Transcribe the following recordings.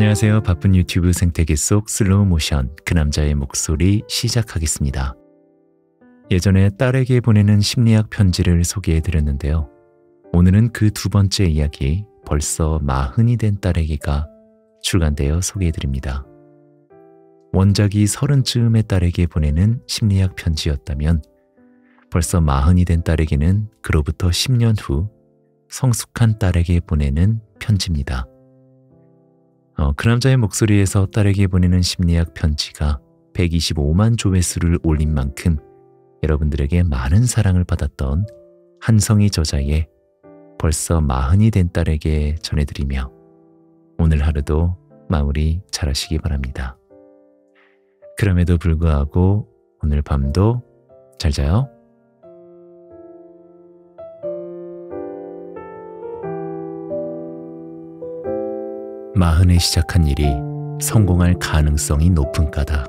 안녕하세요. 바쁜 유튜브 생태계 속 슬로우 모션 그 남자의 목소리 시작하겠습니다. 예전에 딸에게 보내는 심리학 편지를 소개해드렸는데요. 오늘은 그 두 번째 이야기 벌써 마흔이 된 딸에게가 출간되어 소개해드립니다. 원작이 서른쯤의 딸에게 보내는 심리학 편지였다면 벌써 마흔이 된 딸에게는 그로부터 10년 후 성숙한 딸에게 보내는 편지입니다. 어, 그 남자의 목소리에서 딸에게 보내는 심리학 편지가 125만 조회수를 올린 만큼 여러분들에게 많은 사랑을 받았던 한성희 저자의 벌써 마흔이 된 딸에게 전해드리며 오늘 하루도 마무리 잘하시기 바랍니다. 그럼에도 불구하고 오늘 밤도 잘 자요. 마흔에 시작한 일이 성공할 가능성이 높은 까닭.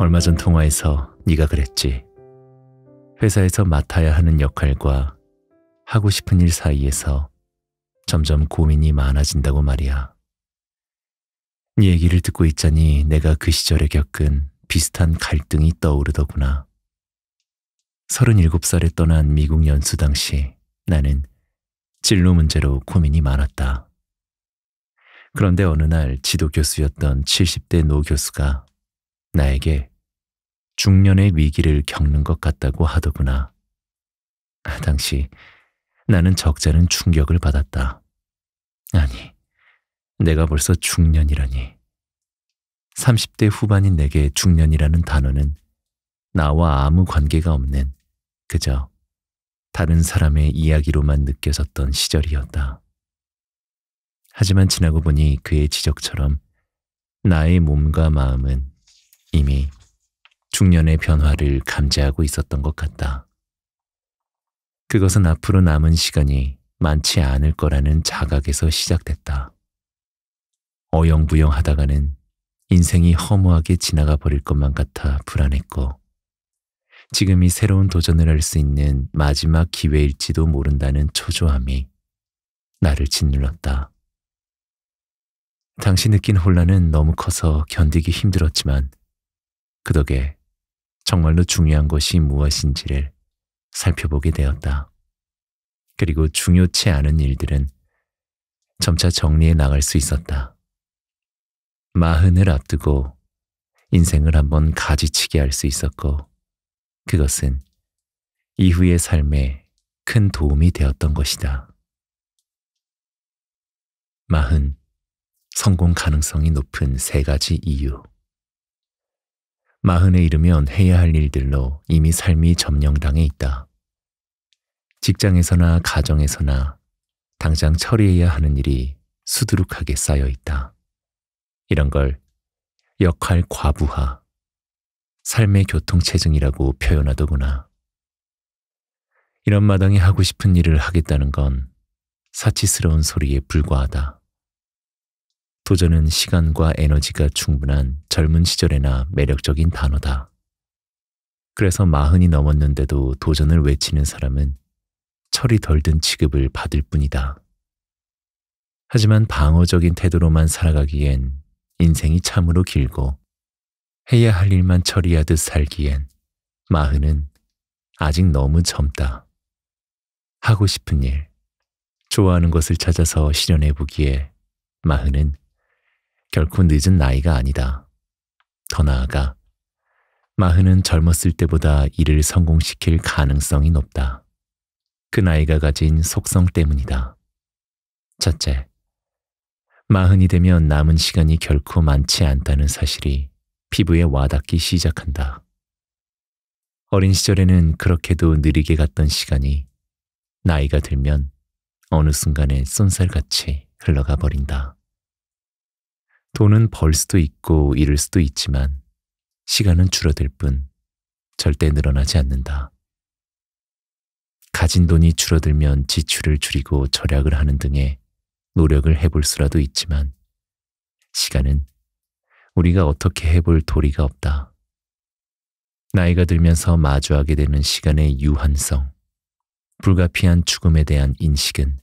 얼마 전 통화에서 네가 그랬지. 회사에서 맡아야 하는 역할과 하고 싶은 일 사이에서 점점 고민이 많아진다고 말이야. 네 얘기를 듣고 있자니 내가 그 시절에 겪은 비슷한 갈등이 떠오르더구나. 37살에 떠난 미국 연수 당시 나는 진로 문제로 고민이 많았다. 그런데 어느 날 지도 교수였던 70대 노 교수가 나에게 중년의 위기를 겪는 것 같다고 하더구나. 당시 나는 적잖은 충격을 받았다. 아니, 내가 벌써 중년이라니. 30대 후반인 내게 중년이라는 단어는 나와 아무 관계가 없는 그저 다른 사람의 이야기로만 느껴졌던 시절이었다. 하지만 지나고 보니 그의 지적처럼 나의 몸과 마음은 이미 중년의 변화를 감지하고 있었던 것 같다. 그것은 앞으로 남은 시간이 많지 않을 거라는 자각에서 시작됐다. 어영부영 하다가는 인생이 허무하게 지나가 버릴 것만 같아 불안했고 지금이 새로운 도전을 할 수 있는 마지막 기회일지도 모른다는 초조함이 나를 짓눌렀다. 당시 느낀 혼란은 너무 커서 견디기 힘들었지만 그 덕에 정말로 중요한 것이 무엇인지를 살펴보게 되었다. 그리고 중요치 않은 일들은 점차 정리해 나갈 수 있었다. 마흔을 앞두고 인생을 한번 가지치게할 수 있었고 그것은 이후의 삶에 큰 도움이 되었던 것이다. 마흔, 성공 가능성이 높은 세 가지 이유. 마흔에 이르면 해야 할 일들로 이미 삶이 점령당해 있다. 직장에서나 가정에서나 당장 처리해야 하는 일이 수두룩하게 쌓여 있다. 이런 걸 역할 과부하, 삶의 교통체증이라고 표현하더구나. 이런 마당에 하고 싶은 일을 하겠다는 건 사치스러운 소리에 불과하다. 도전은 시간과 에너지가 충분한 젊은 시절에나 매력적인 단어다. 그래서 마흔이 넘었는데도 도전을 외치는 사람은 철이 덜든 취급을 받을 뿐이다. 하지만 방어적인 태도로만 살아가기엔 인생이 참으로 길고 해야 할 일만 처리하듯 살기엔 마흔은 아직 너무 젊다. 하고 싶은 일, 좋아하는 것을 찾아서 실현해 보기에 마흔은 결코 늦은 나이가 아니다. 더 나아가 마흔은 젊었을 때보다 이를 성공시킬 가능성이 높다. 그 나이가 가진 속성 때문이다. 첫째, 마흔이 되면 남은 시간이 결코 많지 않다는 사실이 피부에 와닿기 시작한다. 어린 시절에는 그렇게도 느리게 갔던 시간이 나이가 들면 어느 순간에 쏜살같이 흘러가 버린다. 돈은 벌 수도 있고 잃을 수도 있지만 시간은 줄어들 뿐 절대 늘어나지 않는다. 가진 돈이 줄어들면 지출을 줄이고 절약을 하는 등의 노력을 해볼 수라도 있지만 시간은 우리가 어떻게 해볼 도리가 없다. 나이가 들면서 마주하게 되는 시간의 유한성, 불가피한 죽음에 대한 인식은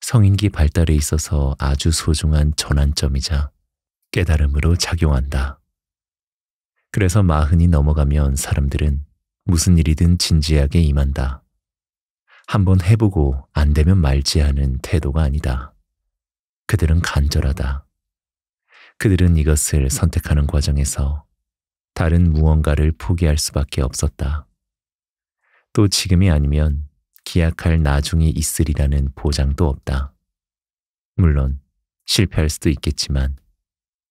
성인기 발달에 있어서 아주 소중한 전환점이자 깨달음으로 작용한다. 그래서 마흔이 넘어가면 사람들은 무슨 일이든 진지하게 임한다. 한번 해보고 안 되면 말지 하는 태도가 아니다. 그들은 간절하다. 그들은 이것을 선택하는 과정에서 다른 무언가를 포기할 수밖에 없었다. 또 지금이 아니면 기약할 나중이 있으리라는 보장도 없다. 물론 실패할 수도 있겠지만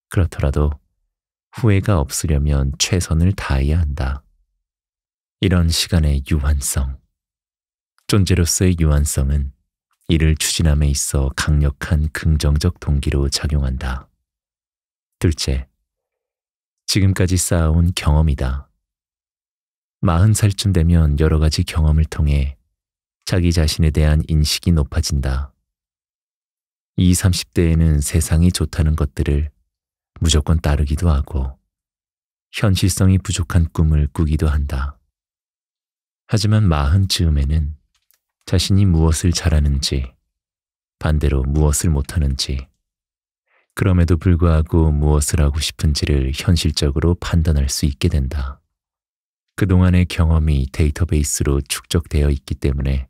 그렇더라도 후회가 없으려면 최선을 다해야 한다. 이런 시간의 유한성. 존재로서의 유한성은 이를 추진함에 있어 강력한 긍정적 동기로 작용한다. 둘째, 지금까지 쌓아온 경험이다. 마흔 살쯤 되면 여러 가지 경험을 통해 자기 자신에 대한 인식이 높아진다. 20, 30대에는 세상이 좋다는 것들을 무조건 따르기도 하고 현실성이 부족한 꿈을 꾸기도 한다. 하지만 마흔 쯤에는 자신이 무엇을 잘하는지 반대로 무엇을 못하는지 그럼에도 불구하고 무엇을 하고 싶은지를 현실적으로 판단할 수 있게 된다. 그동안의 경험이 데이터베이스로 축적되어 있기 때문에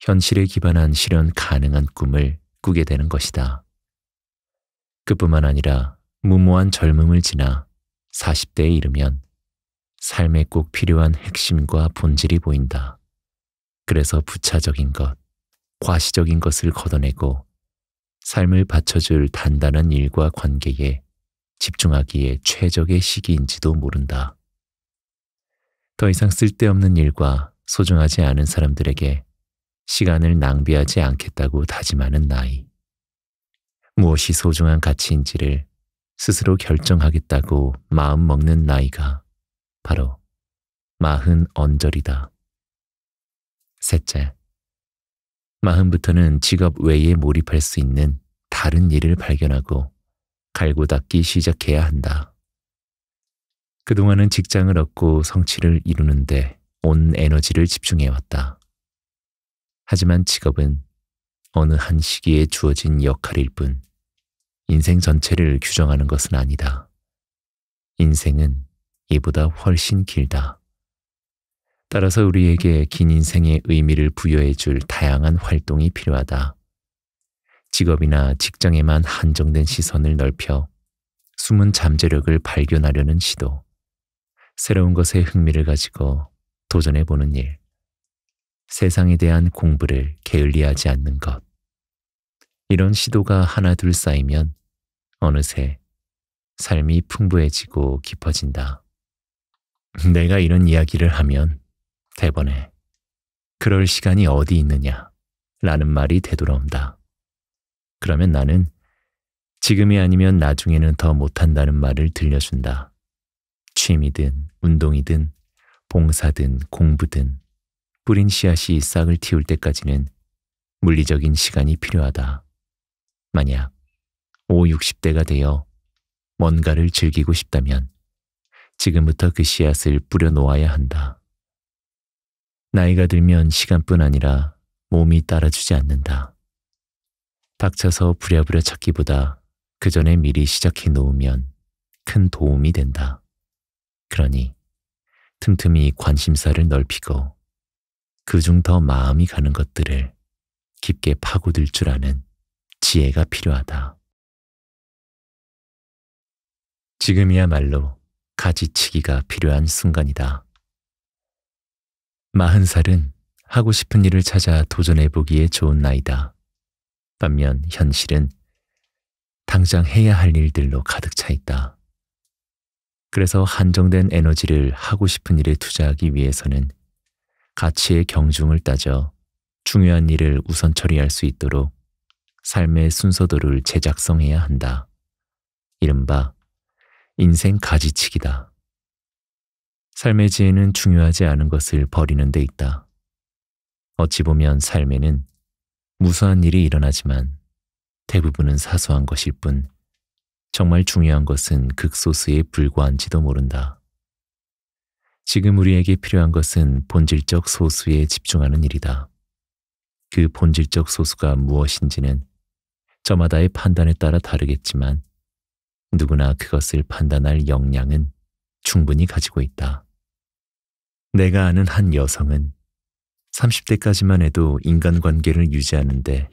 현실에 기반한 실현 가능한 꿈을 꾸게 되는 것이다. 그뿐만 아니라 무모한 젊음을 지나 40대에 이르면 삶에 꼭 필요한 핵심과 본질이 보인다. 그래서 부차적인 것, 과시적인 것을 걷어내고 삶을 바쳐줄 단단한 일과 관계에 집중하기에 최적의 시기인지도 모른다. 더 이상 쓸데없는 일과 소중하지 않은 사람들에게 시간을 낭비하지 않겠다고 다짐하는 나이. 무엇이 소중한 가치인지를 스스로 결정하겠다고 마음 먹는 나이가 바로 마흔 언절이다. 셋째, 마흔부터는 직업 외에 몰입할 수 있는 다른 일을 발견하고 갈고 닦기 시작해야 한다. 그동안은 직장을 얻고 성취를 이루는데 온 에너지를 집중해왔다. 하지만 직업은 어느 한 시기에 주어진 역할일 뿐 인생 전체를 규정하는 것은 아니다. 인생은 이보다 훨씬 길다. 따라서 우리에게 긴 인생의 의미를 부여해 줄 다양한 활동이 필요하다. 직업이나 직장에만 한정된 시선을 넓혀 숨은 잠재력을 발견하려는 시도, 새로운 것에 흥미를 가지고 도전해 보는 일, 세상에 대한 공부를 게을리하지 않는 것. 이런 시도가 하나둘 쌓이면 어느새 삶이 풍부해지고 깊어진다. 내가 이런 이야기를 하면 대번에 그럴 시간이 어디 있느냐 라는 말이 되돌아온다. 그러면 나는 지금이 아니면 나중에는 더 못한다는 말을 들려준다. 취미든 운동이든 봉사든 공부든 뿌린 씨앗이 싹을 틔울 때까지는 물리적인 시간이 필요하다. 만약 5, 60대가 되어 뭔가를 즐기고 싶다면 지금부터 그 씨앗을 뿌려놓아야 한다. 나이가 들면 시간뿐 아니라 몸이 따라주지 않는다. 닥쳐서 부랴부랴 찾기보다 그 전에 미리 시작해 놓으면 큰 도움이 된다. 그러니 틈틈이 관심사를 넓히고 그 중 더 마음이 가는 것들을 깊게 파고들 줄 아는 지혜가 필요하다. 지금이야말로 가지치기가 필요한 순간이다. 마흔 살은 하고 싶은 일을 찾아 도전해보기에 좋은 나이다. 반면 현실은 당장 해야 할 일들로 가득 차 있다. 그래서 한정된 에너지를 하고 싶은 일에 투자하기 위해서는 가치의 경중을 따져 중요한 일을 우선 처리할 수 있도록 삶의 순서도를 재작성해야 한다. 이른바 인생 가지치기다. 삶의 지혜는 중요하지 않은 것을 버리는 데 있다. 어찌 보면 삶에는 무수한 일이 일어나지만 대부분은 사소한 것일 뿐 정말 중요한 것은 극소수에 불과한지도 모른다. 지금 우리에게 필요한 것은 본질적 소수에 집중하는 일이다. 그 본질적 소수가 무엇인지는 저마다의 판단에 따라 다르겠지만 누구나 그것을 판단할 역량은 충분히 가지고 있다. 내가 아는 한 여성은 30대까지만 해도 인간관계를 유지하는데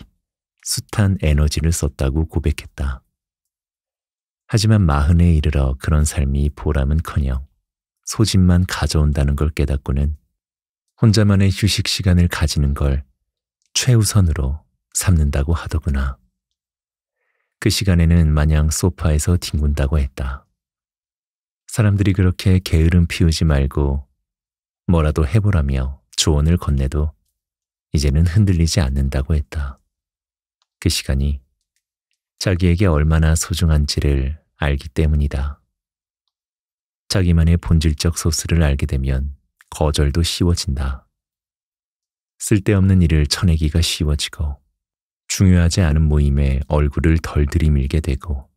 숱한 에너지를 썼다고 고백했다. 하지만 마흔에 이르러 그런 삶이 보람은커녕 소진만 가져온다는 걸 깨닫고는 혼자만의 휴식 시간을 가지는 걸 최우선으로 삼는다고 하더구나. 그 시간에는 마냥 소파에서 뒹군다고 했다. 사람들이 그렇게 게으름 피우지 말고 뭐라도 해보라며 조언을 건네도 이제는 흔들리지 않는다고 했다. 그 시간이 자기에게 얼마나 소중한지를 알기 때문이다. 자기만의 본질적 소스를 알게 되면 거절도 쉬워진다. 쓸데없는 일을 쳐내기가 쉬워지고 중요하지 않은 모임에 얼굴을 덜 들이밀게 되고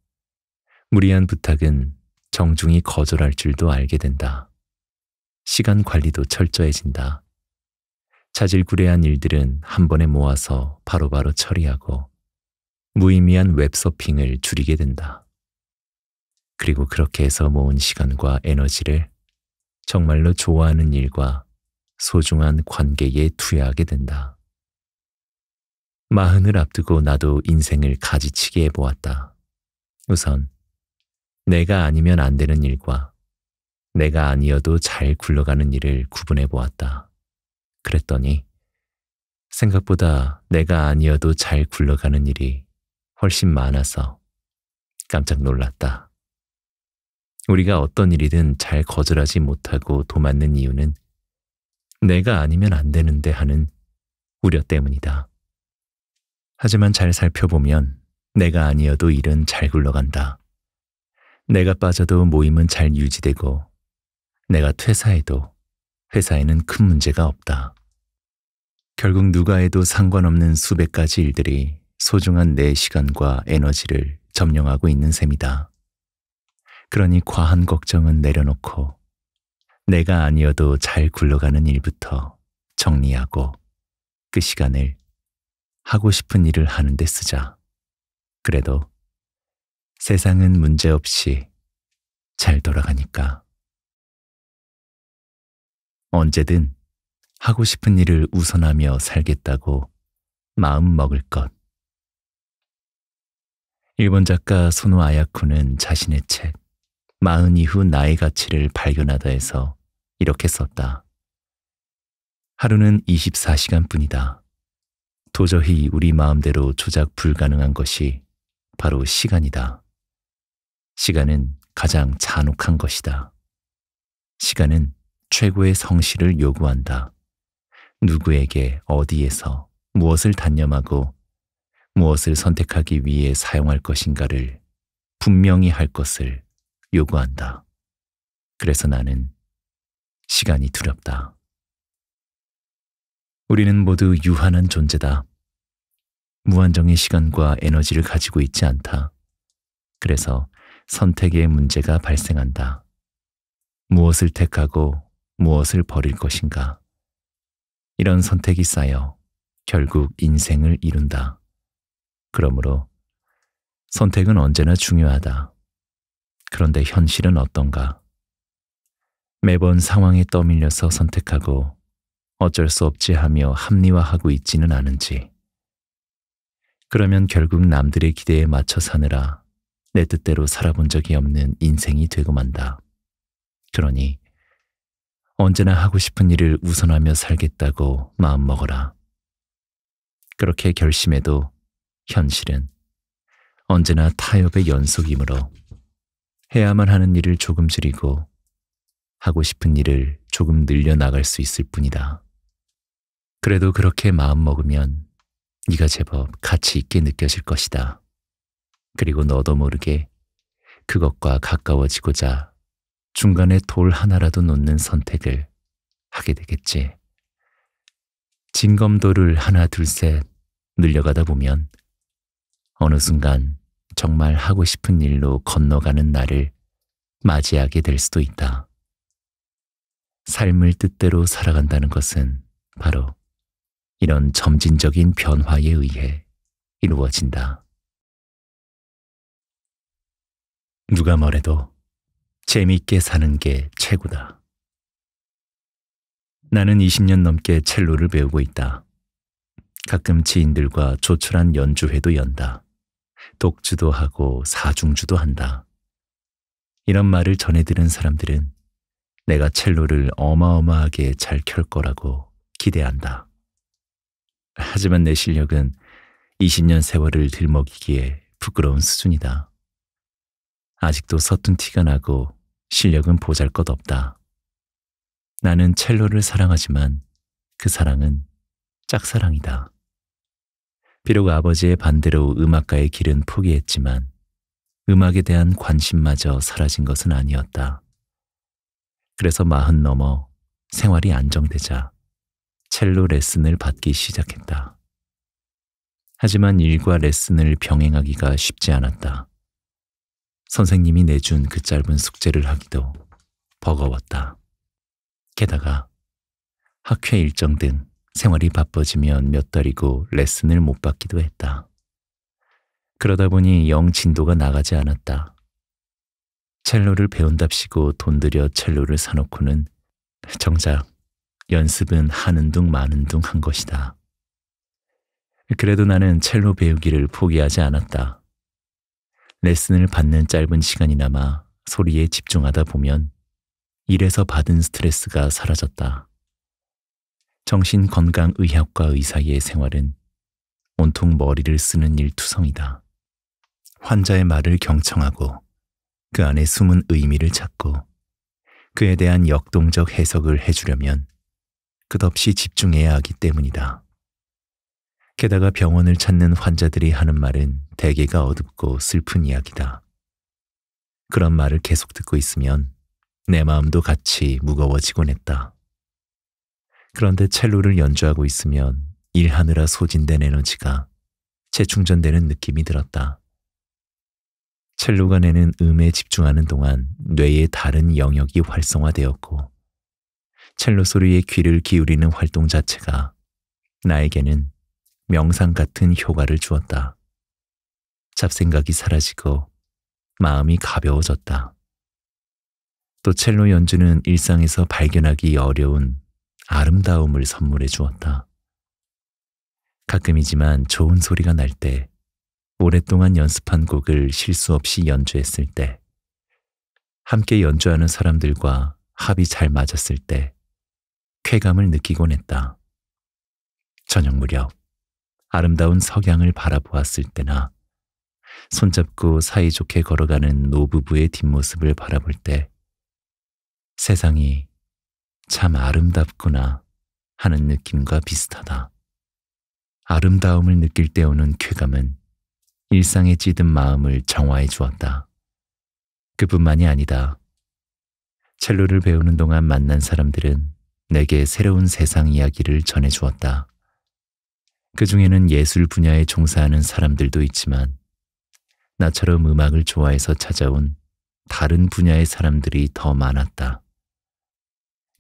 무리한 부탁은 정중히 거절할 줄도 알게 된다. 시간 관리도 철저해진다. 자질구레한 일들은 한 번에 모아서 바로바로 처리하고 무의미한 웹서핑을 줄이게 된다. 그리고 그렇게 해서 모은 시간과 에너지를 정말로 좋아하는 일과 소중한 관계에 투여하게 된다. 마흔을 앞두고 나도 인생을 가지치게 해보았다. 우선 내가 아니면 안 되는 일과 내가 아니어도 잘 굴러가는 일을 구분해 보았다. 그랬더니 생각보다 내가 아니어도 잘 굴러가는 일이 훨씬 많아서 깜짝 놀랐다. 우리가 어떤 일이든 잘 거절하지 못하고 도맡는 이유는 내가 아니면 안 되는데 하는 우려 때문이다. 하지만 잘 살펴보면 내가 아니어도 일은 잘 굴러간다. 내가 빠져도 모임은 잘 유지되고 내가 퇴사해도 회사에는 큰 문제가 없다. 결국 누가 해도 상관없는 수백 가지 일들이 소중한 내 시간과 에너지를 점령하고 있는 셈이다. 그러니 과한 걱정은 내려놓고 내가 아니어도 잘 굴러가는 일부터 정리하고 그 시간을 하고 싶은 일을 하는데 쓰자. 그래도 세상은 문제없이 잘 돌아가니까. 언제든 하고 싶은 일을 우선하며 살겠다고 마음 먹을 것. 일본 작가 소노 아야쿠는 자신의 책, 마흔 이후 나의 가치를 발견하다에서 이렇게 썼다. 하루는 24시간 뿐이다. 도저히 우리 마음대로 조작 불가능한 것이 바로 시간이다. 시간은 가장 잔혹한 것이다. 시간은 최고의 성실을 요구한다. 누구에게 어디에서 무엇을 단념하고 무엇을 선택하기 위해 사용할 것인가를 분명히 할 것을 요구한다. 그래서 나는 시간이 두렵다. 우리는 모두 유한한 존재다. 무한정의 시간과 에너지를 가지고 있지 않다. 그래서 선택의 문제가 발생한다. 무엇을 택하고 무엇을 버릴 것인가. 이런 선택이 쌓여 결국 인생을 이룬다. 그러므로 선택은 언제나 중요하다. 그런데 현실은 어떤가? 매번 상황에 떠밀려서 선택하고 어쩔 수 없지 하며 합리화하고 있지는 않은지. 그러면 결국 남들의 기대에 맞춰 사느라 내 뜻대로 살아본 적이 없는 인생이 되고 만다. 그러니 언제나 하고 싶은 일을 우선하며 살겠다고 마음먹어라. 그렇게 결심해도 현실은 언제나 타협의 연속이므로 해야만 하는 일을 조금 줄이고 하고 싶은 일을 조금 늘려나갈 수 있을 뿐이다. 그래도 그렇게 마음먹으면 네가 제법 가치 있게 느껴질 것이다. 그리고 너도 모르게 그것과 가까워지고자 중간에 돌 하나라도 놓는 선택을 하게 되겠지. 진검도를 하나 둘 셋 늘려가다 보면 어느 순간 정말 하고 싶은 일로 건너가는 날을 맞이하게 될 수도 있다. 삶을 뜻대로 살아간다는 것은 바로 이런 점진적인 변화에 의해 이루어진다. 누가 뭐래도 재미있게 사는 게 최고다. 나는 20년 넘게 첼로를 배우고 있다. 가끔 지인들과 조촐한 연주회도 연다. 독주도 하고 사중주도 한다. 이런 말을 전해 들은 사람들은 내가 첼로를 어마어마하게 잘 켤 거라고 기대한다. 하지만 내 실력은 20년 세월을 들먹이기에 부끄러운 수준이다. 아직도 서툰 티가 나고 실력은 보잘 것 없다. 나는 첼로를 사랑하지만 그 사랑은 짝사랑이다. 비록 아버지의 반대로 음악가의 길은 포기했지만 음악에 대한 관심마저 사라진 것은 아니었다. 그래서 마흔 넘어 생활이 안정되자 첼로 레슨을 받기 시작했다. 하지만 일과 레슨을 병행하기가 쉽지 않았다. 선생님이 내준 그 짧은 숙제를 하기도 버거웠다. 게다가 학회 일정 등 생활이 바빠지면 몇 달이고 레슨을 못 받기도 했다. 그러다 보니 영 진도가 나가지 않았다. 첼로를 배운답시고 돈 들여 첼로를 사놓고는 정작 연습은 하는 둥 마는 둥 한 것이다. 그래도 나는 첼로 배우기를 포기하지 않았다. 레슨을 받는 짧은 시간이나마 소리에 집중하다 보면 일에서 받은 스트레스가 사라졌다. 정신건강의학과 의사의 생활은 온통 머리를 쓰는 일투성이다. 환자의 말을 경청하고 그 안에 숨은 의미를 찾고 그에 대한 역동적 해석을 해주려면 끝없이 집중해야 하기 때문이다. 게다가 병원을 찾는 환자들이 하는 말은 대개가 어둡고 슬픈 이야기다. 그런 말을 계속 듣고 있으면 내 마음도 같이 무거워지곤 했다. 그런데 첼로를 연주하고 있으면 일하느라 소진된 에너지가 재충전되는 느낌이 들었다. 첼로가 내는 음에 집중하는 동안 뇌의 다른 영역이 활성화되었고 첼로 소리에 귀를 기울이는 활동 자체가 나에게는 명상 같은 효과를 주었다. 잡생각이 사라지고 마음이 가벼워졌다. 또 첼로 연주는 일상에서 발견하기 어려운 아름다움을 선물해 주었다. 가끔이지만 좋은 소리가 날 때, 오랫동안 연습한 곡을 실수 없이 연주했을 때, 함께 연주하는 사람들과 합이 잘 맞았을 때, 쾌감을 느끼곤 했다. 저녁 무렵, 아름다운 석양을 바라보았을 때나 손잡고 사이좋게 걸어가는 노부부의 뒷모습을 바라볼 때 세상이 참 아름답구나 하는 느낌과 비슷하다. 아름다움을 느낄 때 오는 쾌감은 일상에 찌든 마음을 정화해 주었다. 그뿐만이 아니다. 첼로를 배우는 동안 만난 사람들은 내게 새로운 세상 이야기를 전해 주었다. 그 중에는 예술 분야에 종사하는 사람들도 있지만 나처럼 음악을 좋아해서 찾아온 다른 분야의 사람들이 더 많았다.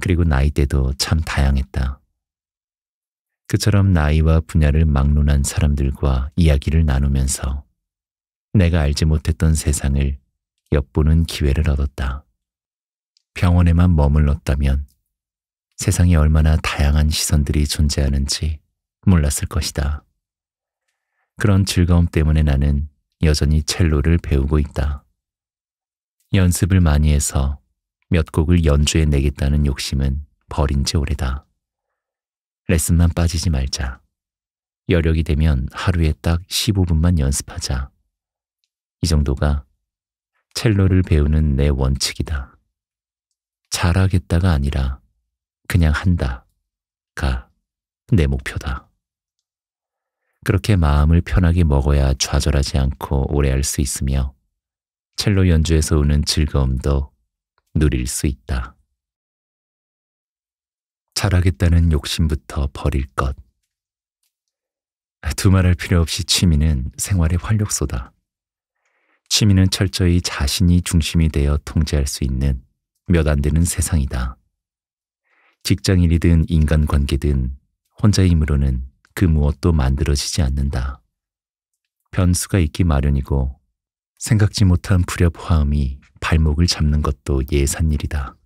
그리고 나이대도 참 다양했다. 그처럼 나이와 분야를 막론한 사람들과 이야기를 나누면서 내가 알지 못했던 세상을 엿보는 기회를 얻었다. 병원에만 머물렀다면 세상에 얼마나 다양한 시선들이 존재하는지 몰랐을 것이다. 그런 즐거움 때문에 나는 여전히 첼로를 배우고 있다. 연습을 많이 해서 몇 곡을 연주해 내겠다는 욕심은 버린 지 오래다. 레슨만 빠지지 말자. 여력이 되면 하루에 딱 15분만 연습하자. 이 정도가 첼로를 배우는 내 원칙이다. 잘하겠다가 아니라 그냥 한다가 내 목표다. 그렇게 마음을 편하게 먹어야 좌절하지 않고 오래 할 수 있으며 첼로 연주에서 오는 즐거움도 누릴 수 있다. 잘하겠다는 욕심부터 버릴 것. 두말할 필요 없이 취미는 생활의 활력소다. 취미는 철저히 자신이 중심이 되어 통제할 수 있는 몇 안 되는 세상이다. 직장일이든 인간관계든 혼자 힘으로는 그 무엇도 만들어지지 않는다. 변수가 있기 마련이고 생각지 못한 불협화음이 발목을 잡는 것도 예산일이다.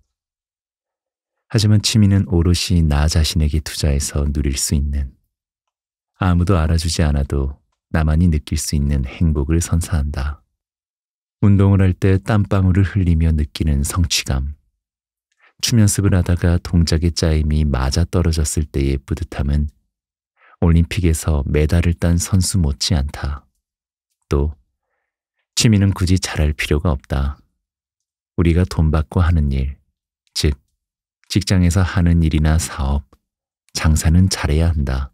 하지만 취미는 오롯이 나 자신에게 투자해서 누릴 수 있는 아무도 알아주지 않아도 나만이 느낄 수 있는 행복을 선사한다. 운동을 할 때 땀방울을 흘리며 느끼는 성취감. 춤 연습을 하다가 동작의 짜임이 맞아 떨어졌을 때의 뿌듯함은 올림픽에서 메달을 딴 선수 못지않다. 또 취미는 굳이 잘할 필요가 없다. 우리가 돈 받고 하는 일, 즉 직장에서 하는 일이나 사업, 장사는 잘해야 한다.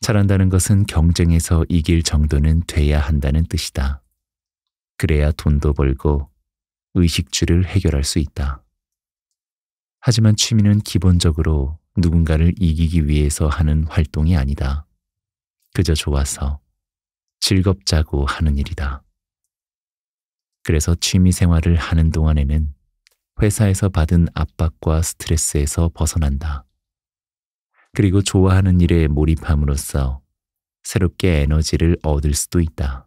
잘한다는 것은 경쟁에서 이길 정도는 돼야 한다는 뜻이다. 그래야 돈도 벌고 의식주를 해결할 수 있다. 하지만 취미는 기본적으로 누군가를 이기기 위해서 하는 활동이 아니다. 그저 좋아서 즐겁자고 하는 일이다. 그래서 취미 생활을 하는 동안에는 회사에서 받은 압박과 스트레스에서 벗어난다. 그리고 좋아하는 일에 몰입함으로써 새롭게 에너지를 얻을 수도 있다.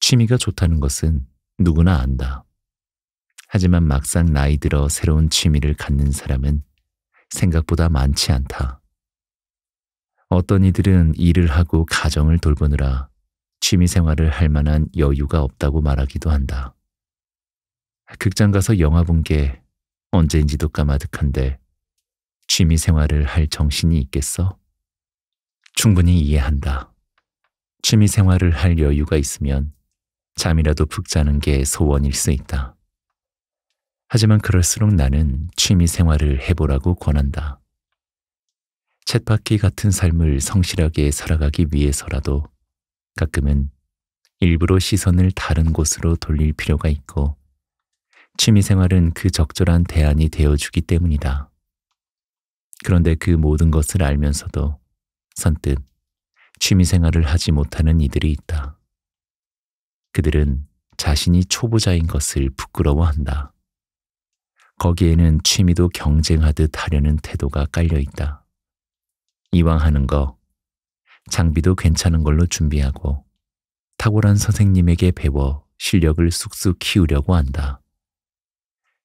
취미가 좋다는 것은 누구나 안다. 하지만 막상 나이 들어 새로운 취미를 갖는 사람은 생각보다 많지 않다. 어떤 이들은 일을 하고 가정을 돌보느라 취미 생활을 할 만한 여유가 없다고 말하기도 한다. 극장 가서 영화 본 게 언제인지도 까마득한데 취미 생활을 할 정신이 있겠어? 충분히 이해한다. 취미 생활을 할 여유가 있으면 잠이라도 푹 자는 게 소원일 수 있다. 하지만 그럴수록 나는 취미 생활을 해보라고 권한다. 챗바퀴 같은 삶을 성실하게 살아가기 위해서라도 가끔은 일부러 시선을 다른 곳으로 돌릴 필요가 있고 취미 생활은 그 적절한 대안이 되어주기 때문이다. 그런데 그 모든 것을 알면서도 선뜻 취미 생활을 하지 못하는 이들이 있다. 그들은 자신이 초보자인 것을 부끄러워한다. 거기에는 취미도 경쟁하듯 하려는 태도가 깔려 있다. 이왕 하는 거 장비도 괜찮은 걸로 준비하고 탁월한 선생님에게 배워 실력을 쑥쑥 키우려고 한다.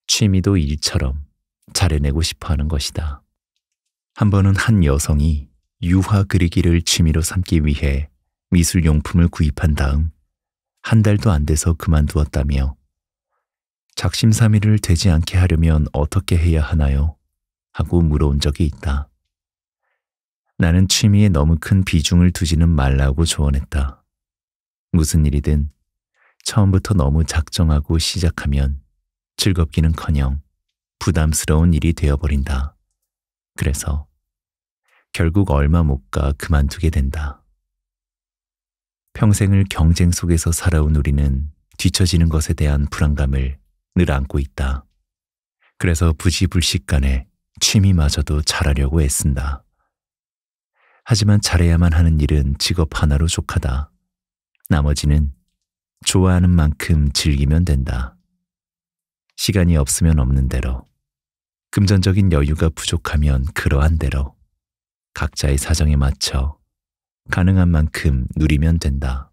취미도 일처럼 잘해내고 싶어 하는 것이다. 한 번은 한 여성이 유화 그리기를 취미로 삼기 위해 미술용품을 구입한 다음 한 달도 안 돼서 그만두었다며 작심삼일을 되지 않게 하려면 어떻게 해야 하나요? 하고 물어온 적이 있다. 나는 취미에 너무 큰 비중을 두지는 말라고 조언했다. 무슨 일이든 처음부터 너무 작정하고 시작하면 즐겁기는커녕 부담스러운 일이 되어버린다. 그래서 결국 얼마 못 가 그만두게 된다. 평생을 경쟁 속에서 살아온 우리는 뒤처지는 것에 대한 불안감을 늘 안고 있다. 그래서 부지불식간에 취미마저도 잘하려고 애쓴다. 하지만 잘해야만 하는 일은 직업 하나로 족하다. 나머지는 좋아하는 만큼 즐기면 된다. 시간이 없으면 없는 대로, 금전적인 여유가 부족하면 그러한 대로, 각자의 사정에 맞춰 가능한 만큼 누리면 된다.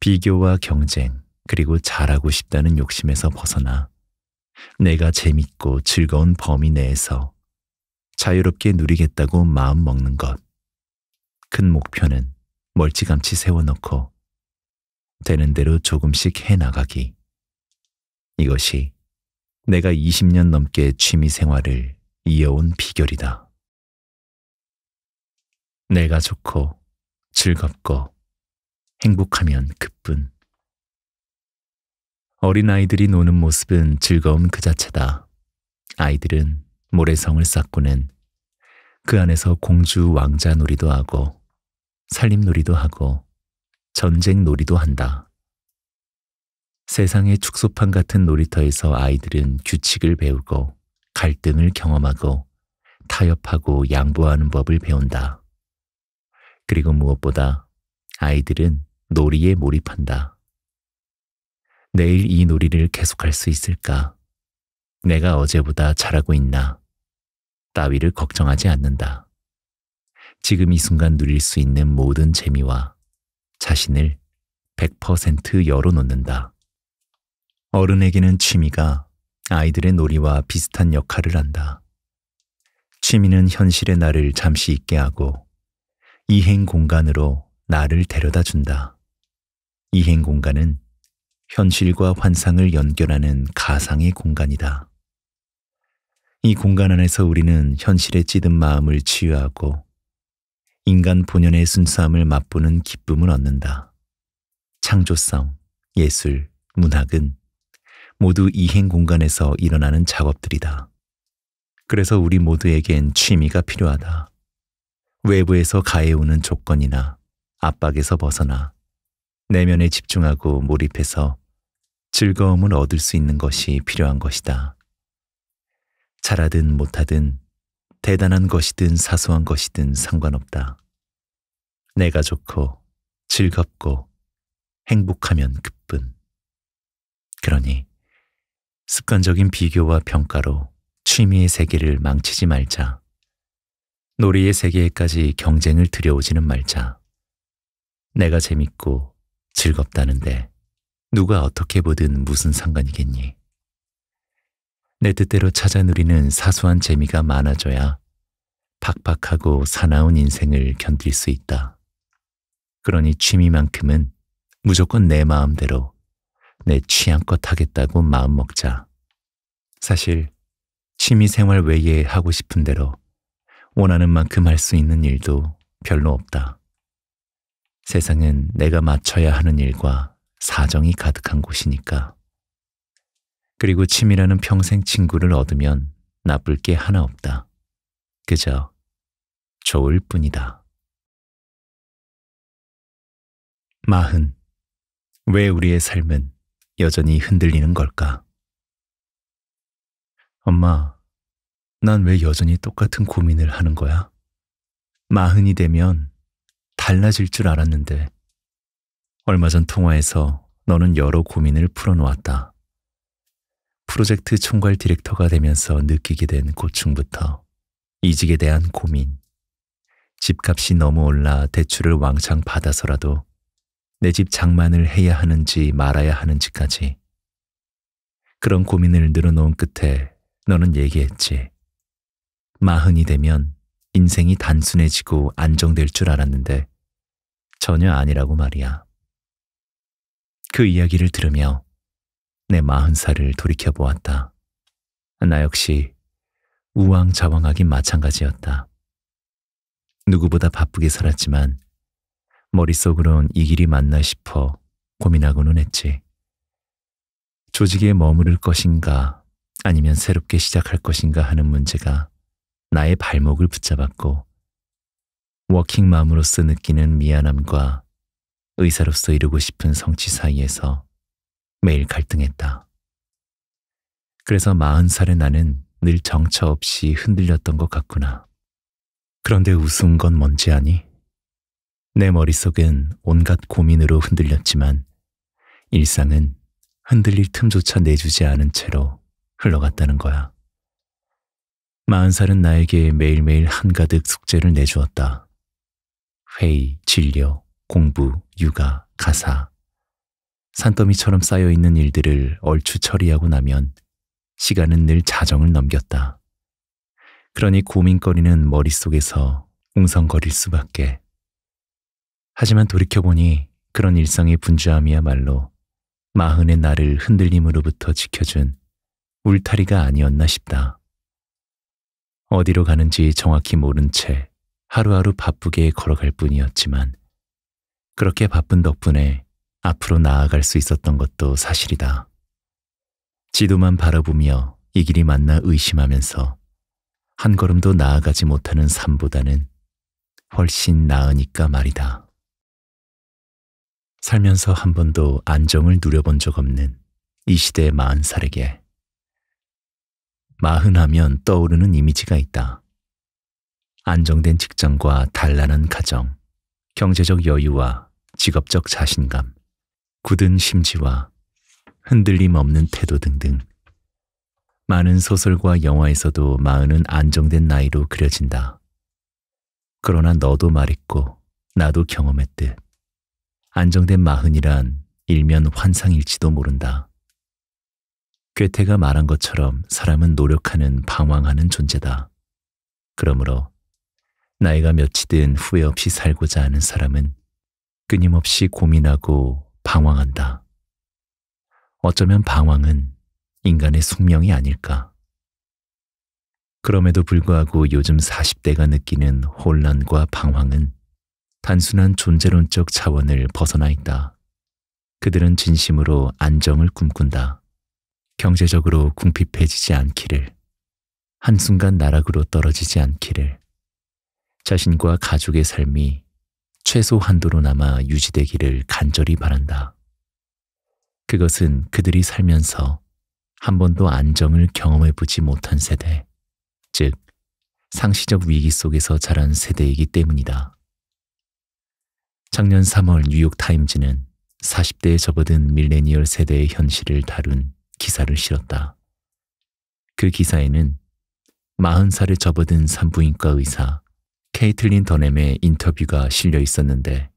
비교와 경쟁, 그리고 잘하고 싶다는 욕심에서 벗어나 내가 재밌고 즐거운 범위 내에서 자유롭게 누리겠다고 마음 먹는 것. 큰 목표는 멀찌감치 세워놓고 되는 대로 조금씩 해나가기. 이것이 내가 20년 넘게 취미 생활을 이어온 비결이다. 내가 좋고 즐겁고 행복하면 그뿐. 어린아이들이 노는 모습은 즐거움 그 자체다. 아이들은 모래성을 쌓고는 그 안에서 공주 왕자 놀이도 하고 살림 놀이도 하고 전쟁 놀이도 한다. 세상의 축소판 같은 놀이터에서 아이들은 규칙을 배우고 갈등을 경험하고 타협하고 양보하는 법을 배운다. 그리고 무엇보다 아이들은 놀이에 몰입한다. 내일 이 놀이를 계속할 수 있을까? 내가 어제보다 잘하고 있나? 따위를 걱정하지 않는다. 지금 이 순간 누릴 수 있는 모든 재미와 자신을 100% 열어놓는다. 어른에게는 취미가 아이들의 놀이와 비슷한 역할을 한다. 취미는 현실의 나를 잠시 잊게 하고 이행 공간으로 나를 데려다 준다. 이행 공간은 현실과 환상을 연결하는 가상의 공간이다. 이 공간 안에서 우리는 현실에 찌든 마음을 치유하고 인간 본연의 순수함을 맛보는 기쁨을 얻는다. 창조성, 예술, 문학은 모두 이행 공간에서 일어나는 작업들이다. 그래서 우리 모두에겐 취미가 필요하다. 외부에서 가해오는 조건이나 압박에서 벗어나 내면에 집중하고 몰입해서 즐거움을 얻을 수 있는 것이 필요한 것이다. 잘하든 못하든 대단한 것이든 사소한 것이든 상관없다. 내가 좋고 즐겁고 행복하면 그뿐. 그러니 습관적인 비교와 평가로 취미의 세계를 망치지 말자. 놀이의 세계에까지 경쟁을 들여오지는 말자. 내가 재밌고 즐겁다는데 누가 어떻게 보든 무슨 상관이겠니? 내 뜻대로 찾아 누리는 사소한 재미가 많아져야 박박하고 사나운 인생을 견딜 수 있다. 그러니 취미만큼은 무조건 내 마음대로 내 취향껏 하겠다고 마음먹자. 사실 취미생활 외에 하고 싶은 대로 원하는 만큼 할 수 있는 일도 별로 없다. 세상은 내가 맞춰야 하는 일과 사정이 가득한 곳이니까. 그리고 침이라는 평생 친구를 얻으면 나쁠 게 하나 없다. 그저 좋을 뿐이다. 마흔. 왜 우리의 삶은 여전히 흔들리는 걸까? 엄마, 난 왜 여전히 똑같은 고민을 하는 거야? 마흔이 되면 달라질 줄 알았는데 얼마 전 통화에서 너는 여러 고민을 풀어놓았다. 프로젝트 총괄 디렉터가 되면서 느끼게 된 고충부터 이직에 대한 고민, 집값이 너무 올라 대출을 왕창 받아서라도 내 집 장만을 해야 하는지 말아야 하는지까지 그런 고민을 늘어놓은 끝에 너는 얘기했지. 마흔이 되면 인생이 단순해지고 안정될 줄 알았는데 전혀 아니라고 말이야. 그 이야기를 들으며 내 마흔 살을 돌이켜 보았다. 나 역시 우왕좌왕하긴 마찬가지였다. 누구보다 바쁘게 살았지만 머릿속으론 이 길이 맞나 싶어 고민하고는 했지. 조직에 머무를 것인가 아니면 새롭게 시작할 것인가 하는 문제가 나의 발목을 붙잡았고 워킹맘으로서 느끼는 미안함과 의사로서 이루고 싶은 성취 사이에서 매일 갈등했다. 그래서 마흔 살의 나는 늘 정처 없이 흔들렸던 것 같구나. 그런데 웃은 건 뭔지 아니? 내 머릿속은 온갖 고민으로 흔들렸지만 일상은 흔들릴 틈조차 내주지 않은 채로 흘러갔다는 거야. 마흔 살은 나에게 매일매일 한가득 숙제를 내주었다. 회의, 진료, 공부, 육아, 가사, 산더미처럼 쌓여있는 일들을 얼추 처리하고 나면 시간은 늘 자정을 넘겼다. 그러니 고민거리는 머릿속에서 웅성거릴 수밖에. 하지만 돌이켜보니 그런 일상의 분주함이야말로 마흔의 나를 흔들림으로부터 지켜준 울타리가 아니었나 싶다. 어디로 가는지 정확히 모른 채 하루하루 바쁘게 걸어갈 뿐이었지만 그렇게 바쁜 덕분에 앞으로 나아갈 수 있었던 것도 사실이다. 지도만 바라보며 이 길이 만나 의심하면서 한 걸음도 나아가지 못하는 삶보다는 훨씬 나으니까 말이다. 살면서 한 번도 안정을 누려본 적 없는 이 시대의 마흔 살에게 마흔 하면 떠오르는 이미지가 있다. 안정된 직장과 단란한 가정, 경제적 여유와 직업적 자신감, 굳은 심지와 흔들림 없는 태도 등등 많은 소설과 영화에서도 마흔은 안정된 나이로 그려진다. 그러나 너도 말했고 나도 경험했듯 안정된 마흔이란 일면 환상일지도 모른다. 괴테가 말한 것처럼 사람은 노력하는 방황하는 존재다. 그러므로 나이가 몇이든 후회 없이 살고자 하는 사람은 끊임없이 고민하고 방황한다. 어쩌면 방황은 인간의 숙명이 아닐까. 그럼에도 불구하고 요즘 40대가 느끼는 혼란과 방황은 단순한 존재론적 차원을 벗어나 있다. 그들은 진심으로 안정을 꿈꾼다. 경제적으로 궁핍해지지 않기를, 한순간 나락으로 떨어지지 않기를, 자신과 가족의 삶이 최소 한도로나마 유지되기를 간절히 바란다. 그것은 그들이 살면서 한 번도 안정을 경험해보지 못한 세대, 즉 상시적 위기 속에서 자란 세대이기 때문이다. 작년 3월 뉴욕타임즈는 40대에 접어든 밀레니얼 세대의 현실을 다룬 기사를 실었다. 그 기사에는 40살에 접어든 산부인과 의사 케이틀린 더넴의 인터뷰가 실려 있었는데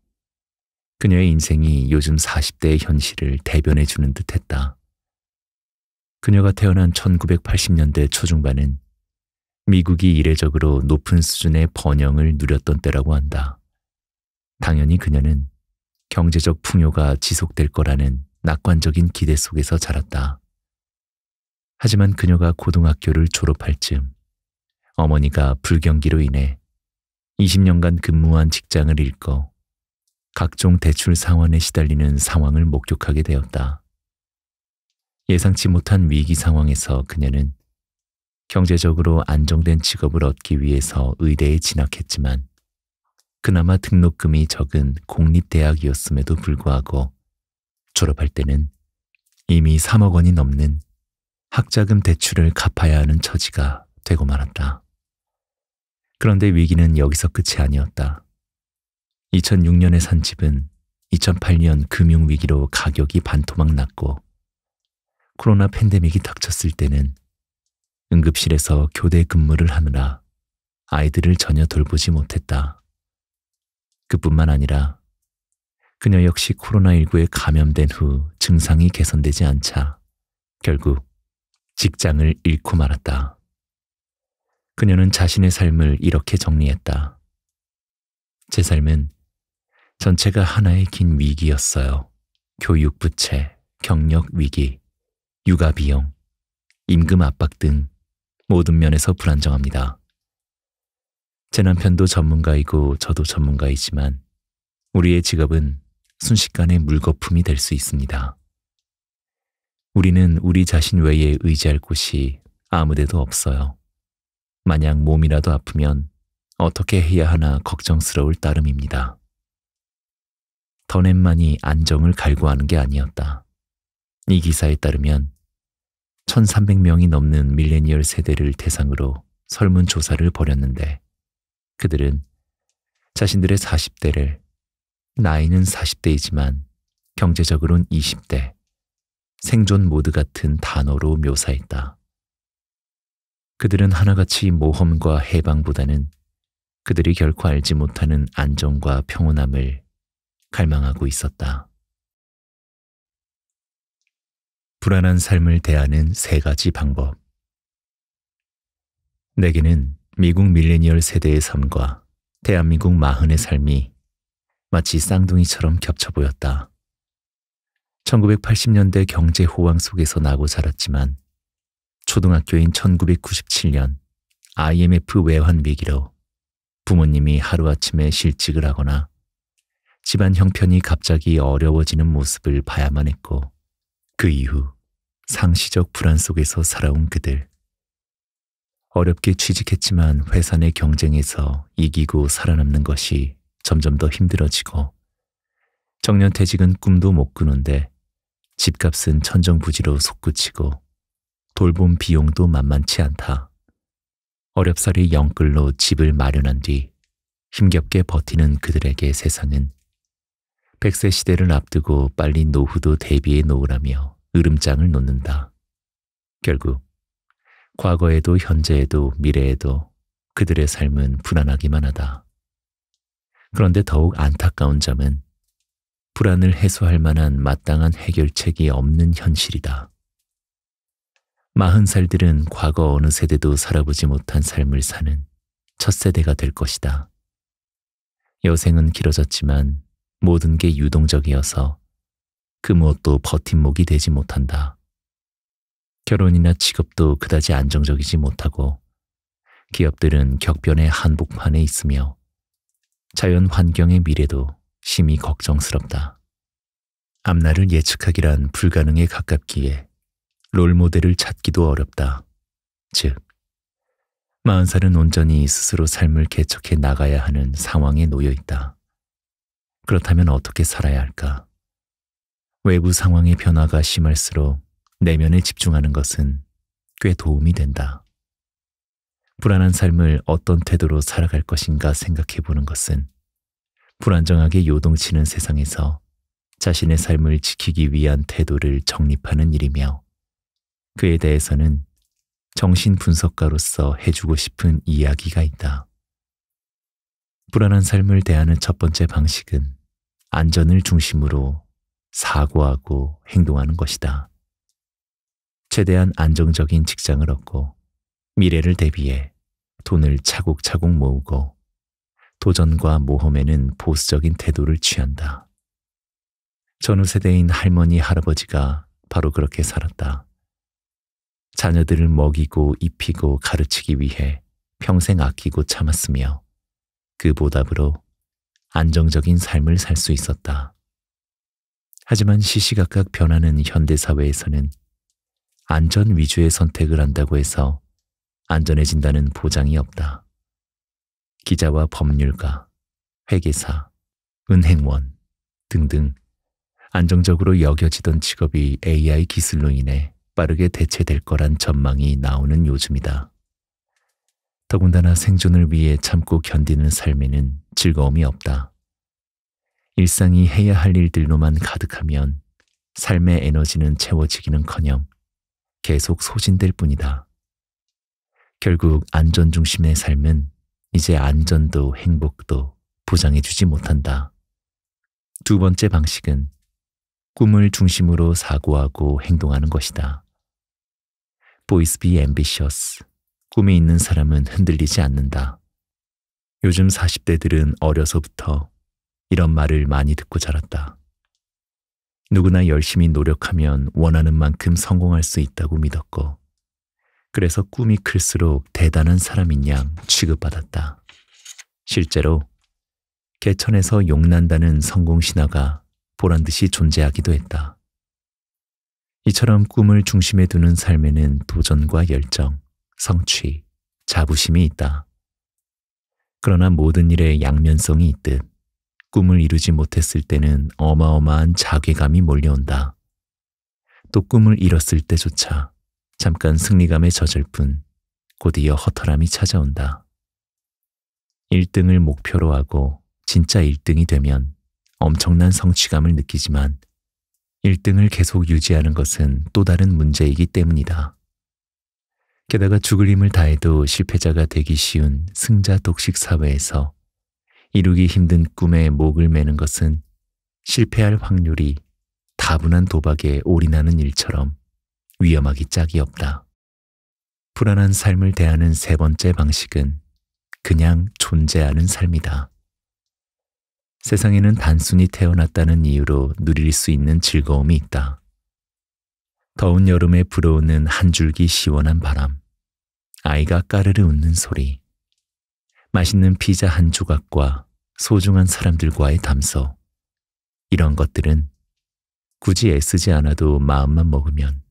그녀의 인생이 요즘 40대의 현실을 대변해 주는 듯했다. 그녀가 태어난 1980년대 초중반은 미국이 이례적으로 높은 수준의 번영을 누렸던 때라고 한다. 당연히 그녀는 경제적 풍요가 지속될 거라는 낙관적인 기대 속에서 자랐다. 하지만 그녀가 고등학교를 졸업할 즈음 어머니가 불경기로 인해 20년간 근무한 직장을 잃고 각종 대출 상환에 시달리는 상황을 목격하게 되었다. 예상치 못한 위기 상황에서 그녀는 경제적으로 안정된 직업을 얻기 위해서 의대에 진학했지만 그나마 등록금이 적은 공립대학이었음에도 불구하고 졸업할 때는 이미 3억 원이 넘는 학자금 대출을 갚아야 하는 처지가 되고 말았다. 그런데 위기는 여기서 끝이 아니었다. 2006년에 산 집은 2008년 금융위기로 가격이 반토막 났고 코로나 팬데믹이 닥쳤을 때는 응급실에서 교대 근무를 하느라 아이들을 전혀 돌보지 못했다. 그뿐만 아니라 그녀 역시 코로나19에 감염된 후 증상이 개선되지 않자 결국 직장을 잃고 말았다. 그녀는 자신의 삶을 이렇게 정리했다. 제 삶은 전체가 하나의 긴 위기였어요. 교육 부채, 경력 위기, 육아 비용, 임금 압박 등 모든 면에서 불안정합니다. 제 남편도 전문가이고 저도 전문가이지만 우리의 직업은 순식간에 물거품이 될 수 있습니다. 우리는 우리 자신 외에 의지할 곳이 아무데도 없어요. 만약 몸이라도 아프면 어떻게 해야 하나 걱정스러울 따름입니다. 더넷만이 안정을 갈구하는 게 아니었다. 이 기사에 따르면 1300명이 넘는 밀레니얼 세대를 대상으로 설문조사를 벌였는데 그들은 자신들의 40대를 나이는 40대이지만 경제적으론 20대, 생존 모드 같은 단어로 묘사했다. 그들은 하나같이 모험과 해방보다는 그들이 결코 알지 못하는 안정과 평온함을 갈망하고 있었다. 불안한 삶을 대하는 세 가지 방법. 내게는 미국 밀레니얼 세대의 삶과 대한민국 마흔의 삶이 마치 쌍둥이처럼 겹쳐 보였다. 1980년대 경제 호황 속에서 나고 자랐지만 초등학교인 1997년 IMF 외환 위기로 부모님이 하루아침에 실직을 하거나 집안 형편이 갑자기 어려워지는 모습을 봐야만 했고 그 이후 상시적 불안 속에서 살아온 그들. 어렵게 취직했지만 회사 내 경쟁에서 이기고 살아남는 것이 점점 더 힘들어지고 정년퇴직은 꿈도 못 꾸는데 집값은 천정부지로 솟구치고 돌봄 비용도 만만치 않다. 어렵사리 영끌로 집을 마련한 뒤 힘겹게 버티는 그들에게 세상은 백세 시대를 앞두고 빨리 노후도 대비해 놓으라며 으름장을 놓는다. 결국 과거에도 현재에도 미래에도 그들의 삶은 불안하기만 하다. 그런데 더욱 안타까운 점은 불안을 해소할 만한 마땅한 해결책이 없는 현실이다. 마흔 살들은 과거 어느 세대도 살아보지 못한 삶을 사는 첫 세대가 될 것이다. 여생은 길어졌지만 모든 게 유동적이어서 그 무엇도 버팀목이 되지 못한다. 결혼이나 직업도 그다지 안정적이지 못하고 기업들은 격변의 한복판에 있으며 자연 환경의 미래도 심히 걱정스럽다. 앞날을 예측하기란 불가능에 가깝기에 롤모델을 찾기도 어렵다. 즉, 마흔 살은 온전히 스스로 삶을 개척해 나가야 하는 상황에 놓여 있다. 그렇다면 어떻게 살아야 할까? 외부 상황의 변화가 심할수록 내면에 집중하는 것은 꽤 도움이 된다. 불안한 삶을 어떤 태도로 살아갈 것인가 생각해 보는 것은 불안정하게 요동치는 세상에서 자신의 삶을 지키기 위한 태도를 정립하는 일이며 그에 대해서는 정신분석가로서 해주고 싶은 이야기가 있다. 불안한 삶을 대하는 첫 번째 방식은 안전을 중심으로 사고하고 행동하는 것이다. 최대한 안정적인 직장을 얻고 미래를 대비해 돈을 차곡차곡 모으고 도전과 모험에는 보수적인 태도를 취한다. 전후 세대인 할머니, 할아버지가 바로 그렇게 살았다. 자녀들을 먹이고 입히고 가르치기 위해 평생 아끼고 참았으며 그 보답으로 안정적인 삶을 살 수 있었다. 하지만 시시각각 변하는 현대사회에서는 안전 위주의 선택을 한다고 해서 안전해진다는 보장이 없다. 기자와 법률가, 회계사, 은행원 등등 안정적으로 여겨지던 직업이 AI 기술로 인해 빠르게 대체될 거란 전망이 나오는 요즘이다. 더군다나 생존을 위해 참고 견디는 삶에는 즐거움이 없다. 일상이 해야 할 일들로만 가득하면 삶의 에너지는 채워지기는커녕 계속 소진될 뿐이다. 결국 안전 중심의 삶은 이제 안전도 행복도 보장해주지 못한다. 두 번째 방식은 꿈을 중심으로 사고하고 행동하는 것이다. 보이스 비 앰비셔스. 꿈이 있는 사람은 흔들리지 않는다. 요즘 40대들은 어려서부터 이런 말을 많이 듣고 자랐다. 누구나 열심히 노력하면 원하는 만큼 성공할 수 있다고 믿었고, 그래서 꿈이 클수록 대단한 사람인 양 취급받았다. 실제로 개천에서 용난다는 성공 신화가 보란 듯이 존재하기도 했다. 이처럼 꿈을 중심에 두는 삶에는 도전과 열정, 성취, 자부심이 있다. 그러나 모든 일에 양면성이 있듯 꿈을 이루지 못했을 때는 어마어마한 자괴감이 몰려온다. 또 꿈을 잃었을 때조차 잠깐 승리감에 젖을 뿐 곧이어 허탈함이 찾아온다. 1등을 목표로 하고 진짜 1등이 되면 엄청난 성취감을 느끼지만 1등을 계속 유지하는 것은 또 다른 문제이기 때문이다. 게다가 죽을 힘을 다해도 실패자가 되기 쉬운 승자 독식 사회에서 이루기 힘든 꿈에 목을 매는 것은 실패할 확률이 다분한 도박에 올인하는 일처럼 위험하기 짝이 없다. 불안한 삶을 대하는 세 번째 방식은 그냥 존재하는 삶이다. 세상에는 단순히 태어났다는 이유로 누릴 수 있는 즐거움이 있다. 더운 여름에 불어오는 한 줄기 시원한 바람, 아이가 까르르 웃는 소리, 맛있는 피자 한 조각과 소중한 사람들과의 담소, 이런 것들은 굳이 애쓰지 않아도 마음만 먹으면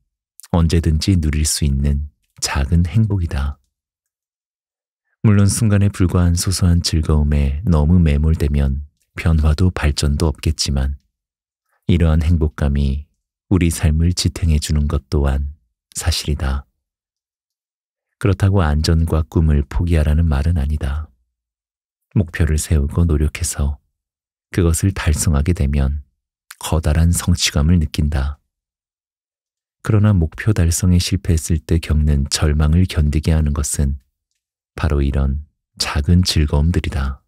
언제든지 누릴 수 있는 작은 행복이다. 물론 순간에 불과한 소소한 즐거움에 너무 매몰되면 변화도 발전도 없겠지만 이러한 행복감이 우리 삶을 지탱해 주는 것 또한 사실이다. 그렇다고 안전과 꿈을 포기하라는 말은 아니다. 목표를 세우고 노력해서 그것을 달성하게 되면 커다란 성취감을 느낀다. 그러나 목표 달성에 실패했을 때 겪는 절망을 견디게 하는 것은 바로 이런 작은 즐거움들이다.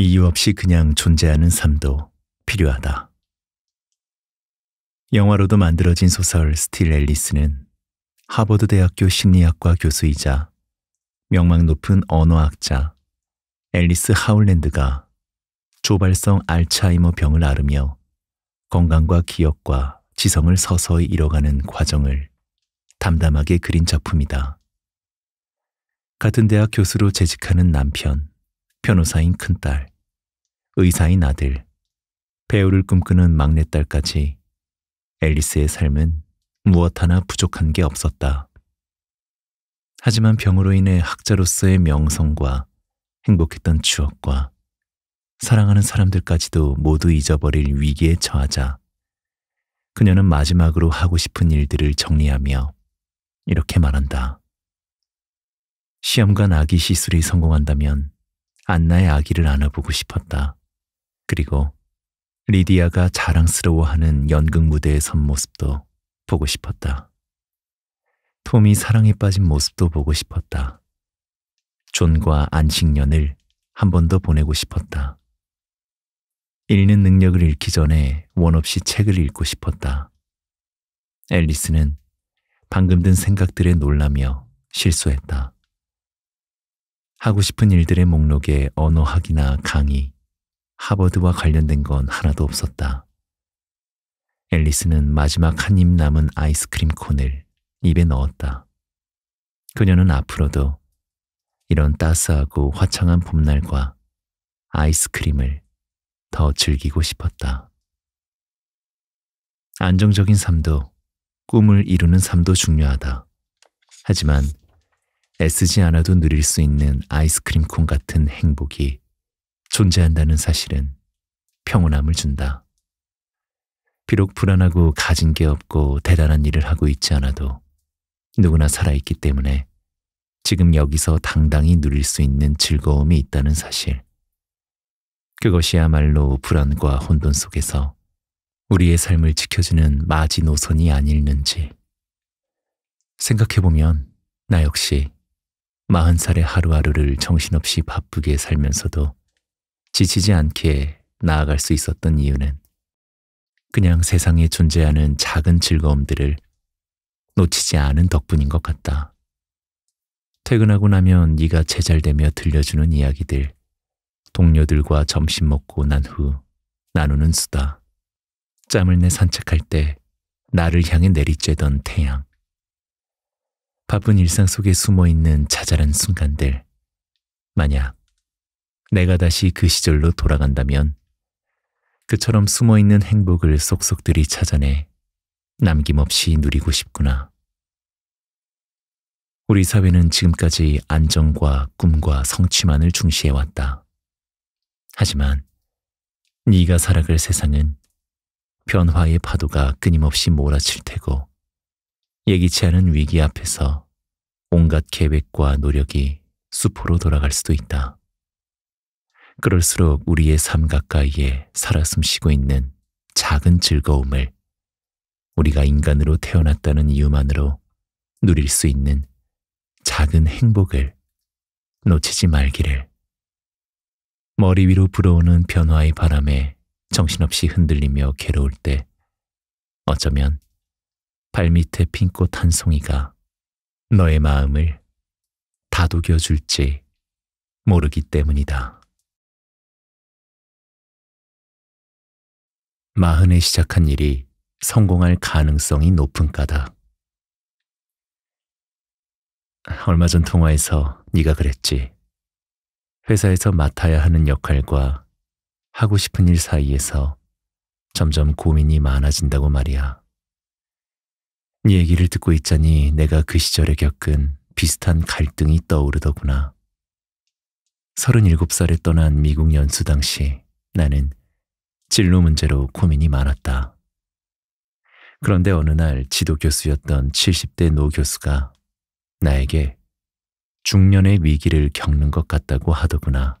이유 없이 그냥 존재하는 삶도 필요하다. 영화로도 만들어진 소설 스틸 앨리스는 하버드 대학교 심리학과 교수이자 명망 높은 언어학자 앨리스 하울랜드가 조발성 알츠하이머 병을 앓으며 건강과 기억과 지성을 서서히 잃어가는 과정을 담담하게 그린 작품이다. 같은 대학 교수로 재직하는 남편, 변호사인 큰딸, 의사인 아들, 배우를 꿈꾸는 막내딸까지 앨리스의 삶은 무엇 하나 부족한 게 없었다. 하지만 병으로 인해 학자로서의 명성과 행복했던 추억과 사랑하는 사람들까지도 모두 잊어버릴 위기에 처하자 그녀는 마지막으로 하고 싶은 일들을 정리하며 이렇게 말한다. 시험관 아기 시술이 성공한다면 안나의 아기를 안아보고 싶었다. 그리고 리디아가 자랑스러워하는 연극 무대의선 모습도 보고 싶었다. 톰이 사랑에 빠진 모습도 보고 싶었다. 존과 안식년을 한 번 더 보내고 싶었다. 읽는 능력을 잃기 전에 원 없이 책을 읽고 싶었다. 앨리스는 방금 든 생각들에 놀라며 실수했다. 하고 싶은 일들의 목록에 언어학이나 강의, 하버드와 관련된 건 하나도 없었다. 앨리스는 마지막 한 입 남은 아이스크림 콘을 입에 넣었다. 그녀는 앞으로도 이런 따스하고 화창한 봄날과 아이스크림을 더 즐기고 싶었다. 안정적인 삶도 꿈을 이루는 삶도 중요하다. 하지만 애쓰지 않아도 누릴 수 있는 아이스크림 콘 같은 행복이 존재한다는 사실은 평온함을 준다. 비록 불안하고 가진 게 없고 대단한 일을 하고 있지 않아도 누구나 살아있기 때문에 지금 여기서 당당히 누릴 수 있는 즐거움이 있다는 사실. 그것이야말로 불안과 혼돈 속에서 우리의 삶을 지켜주는 마지노선이 아닐는지. 생각해보면 나 역시 마흔 살의 하루하루를 정신없이 바쁘게 살면서도 지치지 않게 나아갈 수 있었던 이유는 그냥 세상에 존재하는 작은 즐거움들을 놓치지 않은 덕분인 것 같다. 퇴근하고 나면 네가 제잘되며 들려주는 이야기들, 동료들과 점심 먹고 난 후 나누는 수다, 짬을 내 산책할 때 나를 향해 내리쬐던 태양, 바쁜 일상 속에 숨어 있는 자잘한 순간들, 만약 내가 다시 그 시절로 돌아간다면 그처럼 숨어있는 행복을 속속들이 찾아내 남김없이 누리고 싶구나. 우리 사회는 지금까지 안정과 꿈과 성취만을 중시해왔다. 하지만 네가 살아갈 세상은 변화의 파도가 끊임없이 몰아칠 테고 예기치 않은 위기 앞에서 온갖 계획과 노력이 수포로 돌아갈 수도 있다. 그럴수록 우리의 삶 가까이에 살아 숨쉬고 있는 작은 즐거움을 우리가 인간으로 태어났다는 이유만으로 누릴 수 있는 작은 행복을 놓치지 말기를. 머리 위로 불어오는 변화의 바람에 정신없이 흔들리며 괴로울 때 어쩌면 발밑에 핀 꽃 한 송이가 너의 마음을 다독여 줄지 모르기 때문이다. 마흔에 시작한 일이 성공할 가능성이 높은 까닭. 얼마 전 통화에서 네가 그랬지. 회사에서 맡아야 하는 역할과 하고 싶은 일 사이에서 점점 고민이 많아진다고 말이야. 네 얘기를 듣고 있자니 내가 그 시절에 겪은 비슷한 갈등이 떠오르더구나. 37살에 떠난 미국 연수 당시 나는 진로 문제로 고민이 많았다. 그런데 어느 날 지도 교수였던 70대 노 교수가 나에게 중년의 위기를 겪는 것 같다고 하더구나.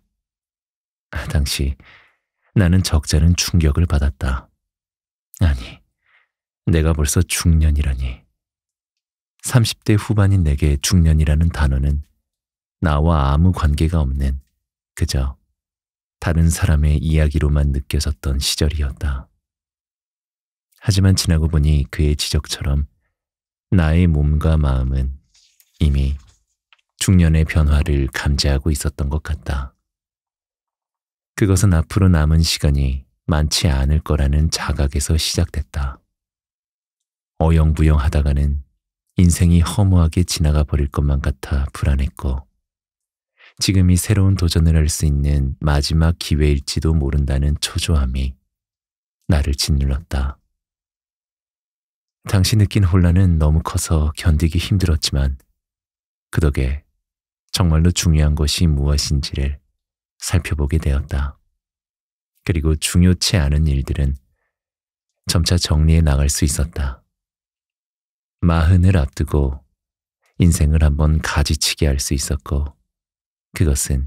당시 나는 적잖은 충격을 받았다. 아니, 내가 벌써 중년이라니. 30대 후반인 내게 중년이라는 단어는 나와 아무 관계가 없는 그저 다른 사람의 이야기로만 느껴졌던 시절이었다. 하지만 지나고 보니 그의 지적처럼 나의 몸과 마음은 이미 중년의 변화를 감지하고 있었던 것 같다. 그것은 앞으로 남은 시간이 많지 않을 거라는 자각에서 시작됐다. 어영부영 하다가는 인생이 허무하게 지나가 버릴 것만 같아 불안했고 지금이 새로운 도전을 할 수 있는 마지막 기회일지도 모른다는 초조함이 나를 짓눌렀다. 당시 느낀 혼란은 너무 커서 견디기 힘들었지만 그 덕에 정말로 중요한 것이 무엇인지를 살펴보게 되었다. 그리고 중요치 않은 일들은 점차 정리해 나갈 수 있었다. 마흔을 앞두고 인생을 한번 가지치게할 수 있었고 그것은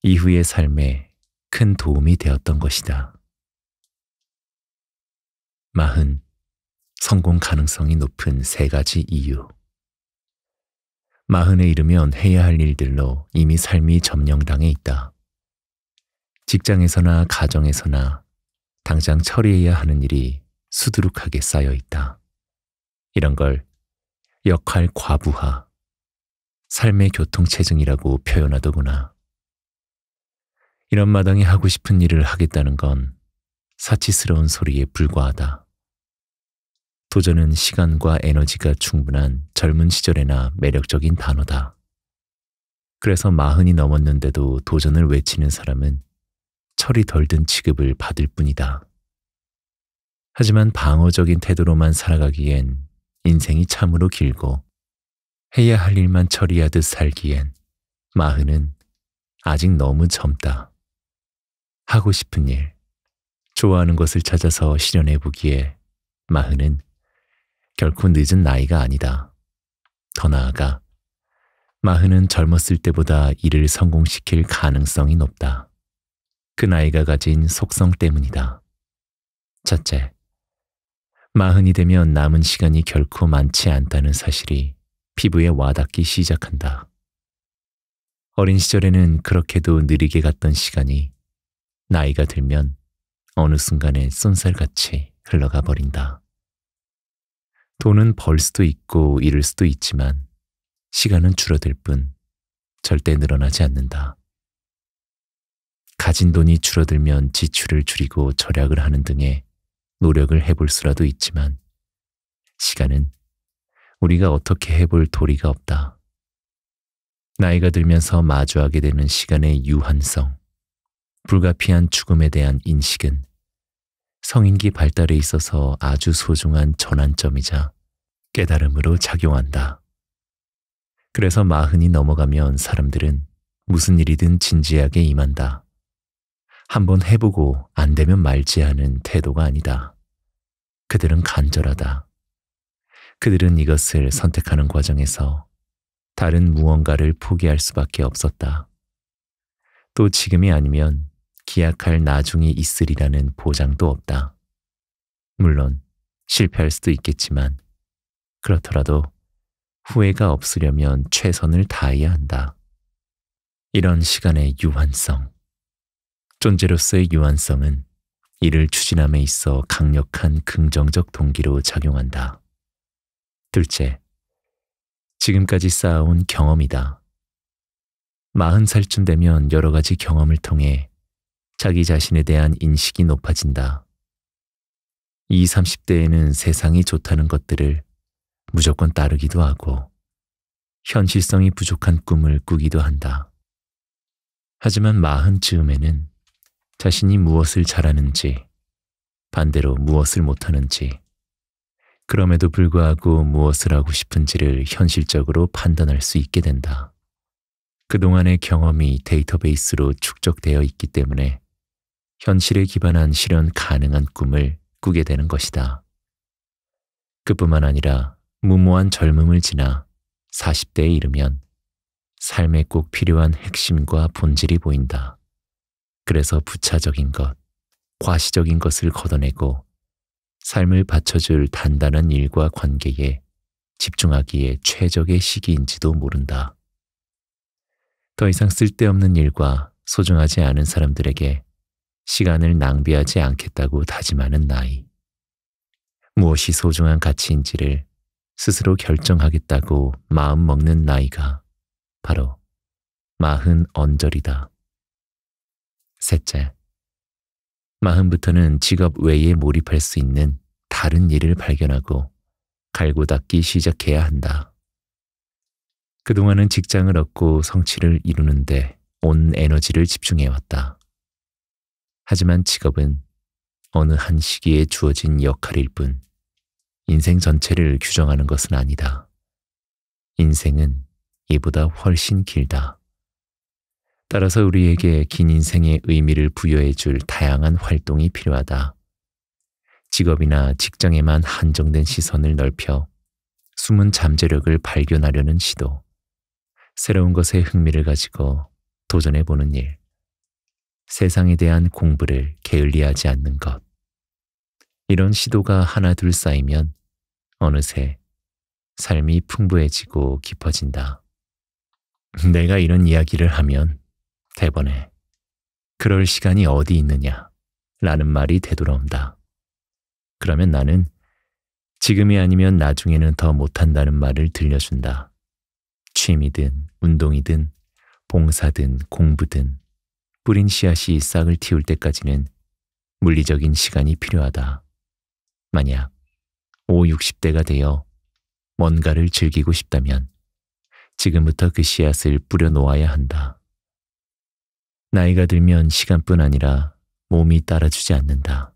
이후의 삶에 큰 도움이 되었던 것이다. 마흔, 성공 가능성이 높은 세 가지 이유. 마흔에 이르면 해야 할 일들로 이미 삶이 점령당해 있다. 직장에서나 가정에서나 당장 처리해야 하는 일이 수두룩하게 쌓여 있다. 이런 걸 역할 과부하, 삶의 교통체증이라고 표현하더구나. 이런 마당에 하고 싶은 일을 하겠다는 건 사치스러운 소리에 불과하다. 도전은 시간과 에너지가 충분한 젊은 시절에나 매력적인 단어다. 그래서 마흔이 넘었는데도 도전을 외치는 사람은 철이 덜든 취급을 받을 뿐이다. 하지만 방어적인 태도로만 살아가기엔 인생이 참으로 길고 해야 할 일만 처리하듯 살기엔 마흔은 아직 너무 젊다. 하고 싶은 일, 좋아하는 것을 찾아서 실현해 보기에 마흔은 결코 늦은 나이가 아니다. 더 나아가 마흔은 젊었을 때보다 이를 성공시킬 가능성이 높다. 그 나이가 가진 속성 때문이다. 첫째, 마흔이 되면 남은 시간이 결코 많지 않다는 사실이 피부에 와닿기 시작한다. 어린 시절에는 그렇게도 느리게 갔던 시간이 나이가 들면 어느 순간에 쏜살같이 흘러가 버린다. 돈은 벌 수도 있고 잃을 수도 있지만 시간은 줄어들 뿐 절대 늘어나지 않는다. 가진 돈이 줄어들면 지출을 줄이고 절약을 하는 등의 노력을 해볼 수라도 있지만 시간은 우리가 어떻게 해볼 도리가 없다. 나이가 들면서 마주하게 되는 시간의 유한성, 불가피한 죽음에 대한 인식은 성인기 발달에 있어서 아주 소중한 전환점이자 깨달음으로 작용한다. 그래서 마흔이 넘어가면 사람들은 무슨 일이든 진지하게 임한다. 한번 해보고 안 되면 말지 하는 태도가 아니다. 그들은 간절하다. 그들은 이것을 선택하는 과정에서 다른 무언가를 포기할 수밖에 없었다. 또 지금이 아니면 기약할 나중이 있으리라는 보장도 없다. 물론 실패할 수도 있겠지만 그렇더라도 후회가 없으려면 최선을 다해야 한다. 이런 시간의 유한성. 존재로서의 유한성은 이를 추진함에 있어 강력한 긍정적 동기로 작용한다. 둘째, 지금까지 쌓아온 경험이다. 마흔 살쯤 되면 여러 가지 경험을 통해 자기 자신에 대한 인식이 높아진다. 20, 30대에는 세상이 좋다는 것들을 무조건 따르기도 하고 현실성이 부족한 꿈을 꾸기도 한다. 하지만 마흔 즈음에는 자신이 무엇을 잘하는지 반대로 무엇을 못하는지 그럼에도 불구하고 무엇을 하고 싶은지를 현실적으로 판단할 수 있게 된다. 그동안의 경험이 데이터베이스로 축적되어 있기 때문에 현실에 기반한 실현 가능한 꿈을 꾸게 되는 것이다. 그뿐만 아니라 무모한 젊음을 지나 40대에 이르면 삶에 꼭 필요한 핵심과 본질이 보인다. 그래서 부차적인 것, 과시적인 것을 걷어내고 삶을 바쳐줄 단단한 일과 관계에 집중하기에 최적의 시기인지도 모른다. 더 이상 쓸데없는 일과 소중하지 않은 사람들에게 시간을 낭비하지 않겠다고 다짐하는 나이. 무엇이 소중한 가치인지를 스스로 결정하겠다고 마음먹는 나이가 바로 마흔 언절이다. 셋째, 마흔부터는 직업 외에 몰입할 수 있는 다른 일을 발견하고 갈고 닦기 시작해야 한다. 그동안은 직장을 얻고 성취를 이루는데 온 에너지를 집중해왔다. 하지만 직업은 어느 한 시기에 주어진 역할일 뿐 인생 전체를 규정하는 것은 아니다. 인생은 이보다 훨씬 길다. 따라서 우리에게 긴 인생의 의미를 부여해 줄 다양한 활동이 필요하다. 직업이나 직장에만 한정된 시선을 넓혀 숨은 잠재력을 발견하려는 시도, 새로운 것에 흥미를 가지고 도전해 보는 일, 세상에 대한 공부를 게을리하지 않는 것. 이런 시도가 하나둘 쌓이면 어느새 삶이 풍부해지고 깊어진다. 내가 이런 이야기를 하면 대번에 그럴 시간이 어디 있느냐 라는 말이 되돌아온다. 그러면 나는 지금이 아니면 나중에는 더 못한다는 말을 들려준다. 취미든 운동이든 봉사든 공부든 뿌린 씨앗이 싹을 틔울 때까지는 물리적인 시간이 필요하다. 만약 5, 60대가 되어 뭔가를 즐기고 싶다면 지금부터 그 씨앗을 뿌려놓아야 한다. 나이가 들면 시간뿐 아니라 몸이 따라주지 않는다.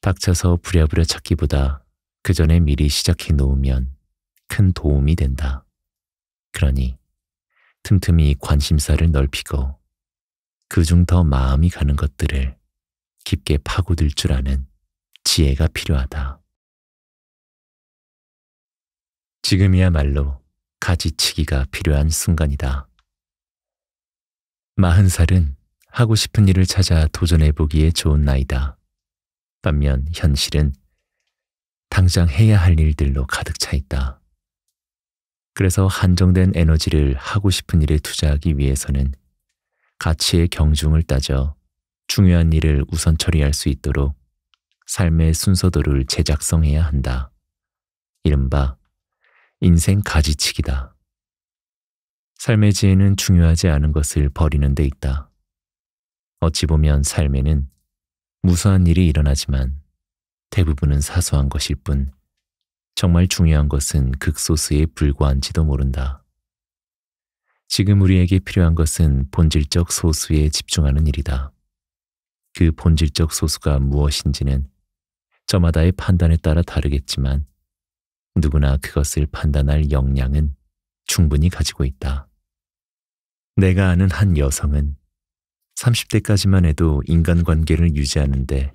닥쳐서 부랴부랴 찾기보다 그 전에 미리 시작해 놓으면 큰 도움이 된다. 그러니 틈틈이 관심사를 넓히고 그 중 더 마음이 가는 것들을 깊게 파고들 줄 아는 지혜가 필요하다. 지금이야말로 가지치기가 필요한 순간이다. 마흔 살은 하고 싶은 일을 찾아 도전해보기에 좋은 나이다. 반면 현실은 당장 해야 할 일들로 가득 차 있다. 그래서 한정된 에너지를 하고 싶은 일에 투자하기 위해서는 가치의 경중을 따져 중요한 일을 우선 처리할 수 있도록 삶의 순서도를 제작성해야 한다. 이른바 인생 가지치기다. 삶의 지혜는 중요하지 않은 것을 버리는 데 있다. 어찌 보면 삶에는 무수한 일이 일어나지만 대부분은 사소한 것일 뿐 정말 중요한 것은 극소수에 불과한지도 모른다. 지금 우리에게 필요한 것은 본질적 소수에 집중하는 일이다. 그 본질적 소수가 무엇인지는 저마다의 판단에 따라 다르겠지만 누구나 그것을 판단할 역량은 충분히 가지고 있다. 내가 아는 한 여성은 30대까지만 해도 인간관계를 유지하는데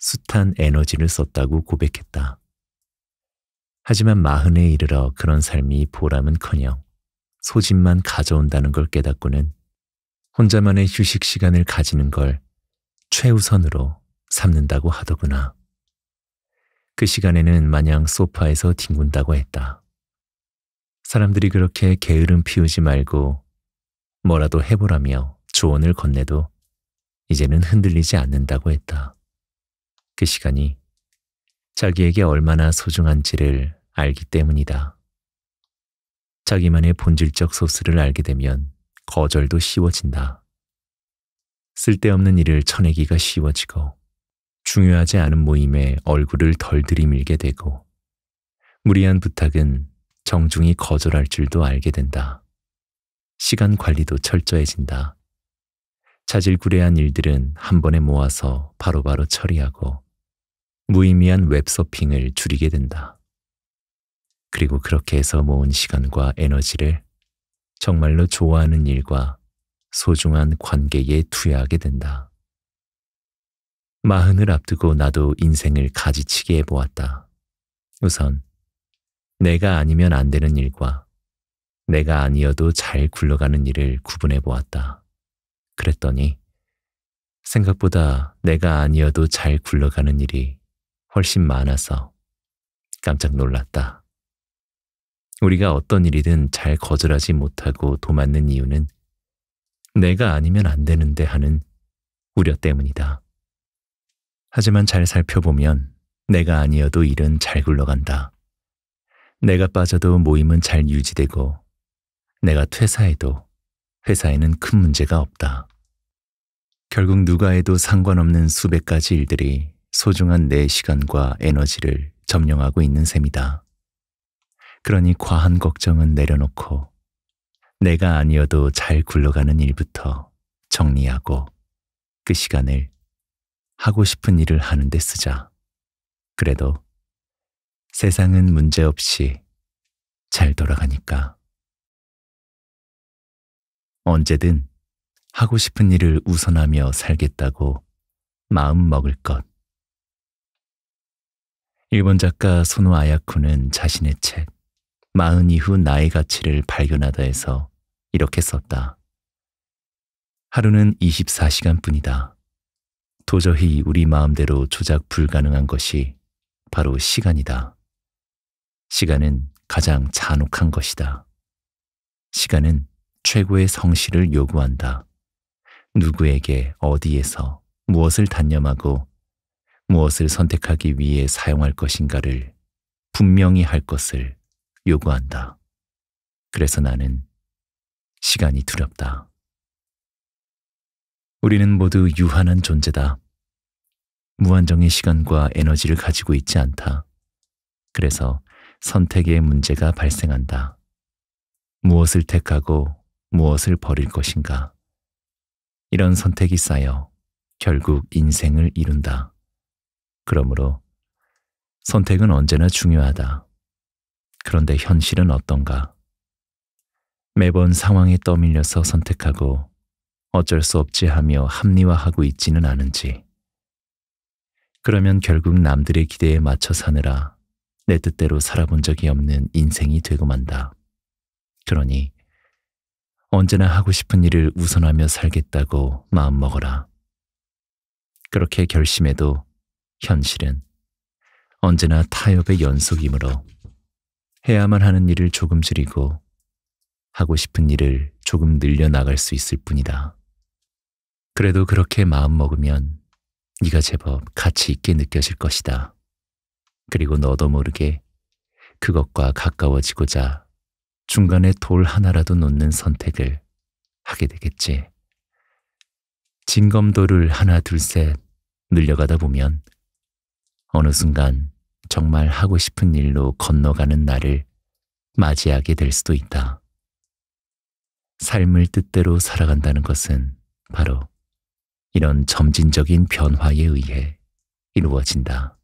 숱한 에너지를 썼다고 고백했다. 하지만 마흔에 이르러 그런 삶이 보람은커녕 소진만 가져온다는 걸 깨닫고는 혼자만의 휴식 시간을 가지는 걸 최우선으로 삼는다고 하더구나. 그 시간에는 마냥 소파에서 뒹군다고 했다. 사람들이 그렇게 게으름 피우지 말고 뭐라도 해보라며 조언을 건네도 이제는 흔들리지 않는다고 했다. 그 시간이 자기에게 얼마나 소중한지를 알기 때문이다. 자기만의 본질적 소스를 알게 되면 거절도 쉬워진다. 쓸데없는 일을 쳐내기가 쉬워지고 중요하지 않은 모임에 얼굴을 덜 들이밀게 되고 무리한 부탁은 정중히 거절할 줄도 알게 된다. 시간 관리도 철저해진다. 자질구레한 일들은 한 번에 모아서 바로바로 처리하고 무의미한 웹서핑을 줄이게 된다. 그리고 그렇게 해서 모은 시간과 에너지를 정말로 좋아하는 일과 소중한 관계에 투여하게 된다. 마흔을 앞두고 나도 인생을 가지치게 해보았다. 우선 내가 아니면 안 되는 일과 내가 아니어도 잘 굴러가는 일을 구분해 보았다. 그랬더니 생각보다 내가 아니어도 잘 굴러가는 일이 훨씬 많아서 깜짝 놀랐다. 우리가 어떤 일이든 잘 거절하지 못하고 도맡는 이유는 내가 아니면 안 되는데 하는 우려 때문이다. 하지만 잘 살펴보면 내가 아니어도 일은 잘 굴러간다. 내가 빠져도 모임은 잘 유지되고 내가 퇴사해도 회사에는 큰 문제가 없다. 결국 누가 해도 상관없는 수백 가지 일들이 소중한 내 시간과 에너지를 점령하고 있는 셈이다. 그러니 과한 걱정은 내려놓고 내가 아니어도 잘 굴러가는 일부터 정리하고 그 시간을 하고 싶은 일을 하는 데 쓰자. 그래도 세상은 문제없이 잘 돌아가니까. 언제든 하고 싶은 일을 우선하며 살겠다고 마음 먹을 것. 일본 작가 소노 아야쿠는 자신의 책, 마흔 이후 나의 가치를 발견하다에서 이렇게 썼다. 하루는 24시간 뿐이다. 도저히 우리 마음대로 조작 불가능한 것이 바로 시간이다. 시간은 가장 잔혹한 것이다. 시간은 최고의 성실을 요구한다. 누구에게 어디에서 무엇을 단념하고 무엇을 선택하기 위해 사용할 것인가를 분명히 할 것을 요구한다. 그래서 나는 시간이 두렵다. 우리는 모두 유한한 존재다. 무한정의 시간과 에너지를 가지고 있지 않다. 그래서 선택의 문제가 발생한다. 무엇을 택하고 무엇을 버릴 것인가. 이런 선택이 쌓여 결국 인생을 이룬다. 그러므로 선택은 언제나 중요하다. 그런데 현실은 어떤가? 매번 상황에 떠밀려서 선택하고 어쩔 수 없지 하며 합리화하고 있지는 않은지. 그러면 결국 남들의 기대에 맞춰 사느라 내 뜻대로 살아본 적이 없는 인생이 되고 만다. 그러니 언제나 하고 싶은 일을 우선하며 살겠다고 마음먹어라. 그렇게 결심해도 현실은 언제나 타협의 연속이므로 해야만 하는 일을 조금 줄이고 하고 싶은 일을 조금 늘려나갈 수 있을 뿐이다. 그래도 그렇게 마음먹으면 네가 제법 가치 있게 느껴질 것이다. 그리고 너도 모르게 그것과 가까워지고자 중간에 돌 하나라도 놓는 선택을 하게 되겠지. 진검도를 하나 둘 셋 늘려가다 보면 어느 순간 정말 하고 싶은 일로 건너가는 날을 맞이하게 될 수도 있다. 삶을 뜻대로 살아간다는 것은 바로 이런 점진적인 변화에 의해 이루어진다.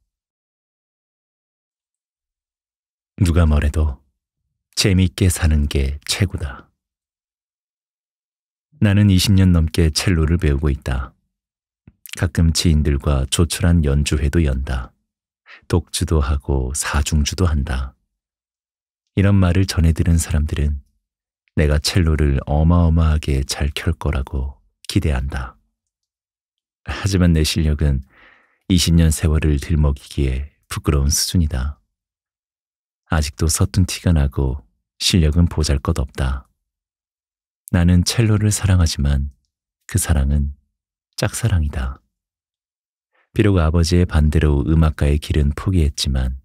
누가 뭐래도 재미있게 사는 게 최고다. 나는 20년 넘게 첼로를 배우고 있다. 가끔 지인들과 조촐한 연주회도 연다. 독주도 하고 사중주도 한다. 이런 말을 전해 들은 사람들은 내가 첼로를 어마어마하게 잘 켤 거라고 기대한다. 하지만 내 실력은 20년 세월을 들먹이기에 부끄러운 수준이다. 아직도 서툰 티가 나고 실력은 보잘 것 없다. 나는 첼로를 사랑하지만 그 사랑은 짝사랑이다. 비록 아버지의 반대로 음악가의 길은 포기했지만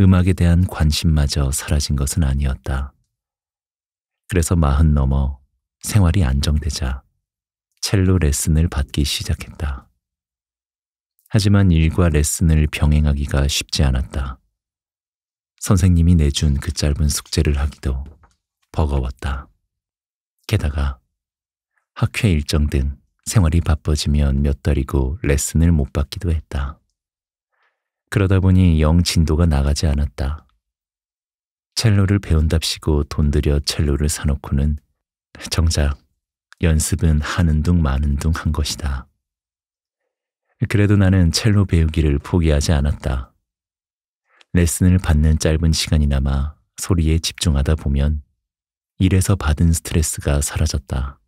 음악에 대한 관심마저 사라진 것은 아니었다. 그래서 마흔 넘어 생활이 안정되자 첼로 레슨을 받기 시작했다. 하지만 일과 레슨을 병행하기가 쉽지 않았다. 선생님이 내준 그 짧은 숙제를 하기도 버거웠다. 게다가 학회 일정 등 생활이 바빠지면 몇 달이고 레슨을 못 받기도 했다. 그러다 보니 영 진도가 나가지 않았다. 첼로를 배운답시고 돈 들여 첼로를 사놓고는 정작 연습은 하는 둥 마는 둥 한 것이다. 그래도 나는 첼로 배우기를 포기하지 않았다. 레슨을 받는 짧은 시간이 나마 소리에 집중하다 보면 일에서 받은 스트레스가 사라졌다.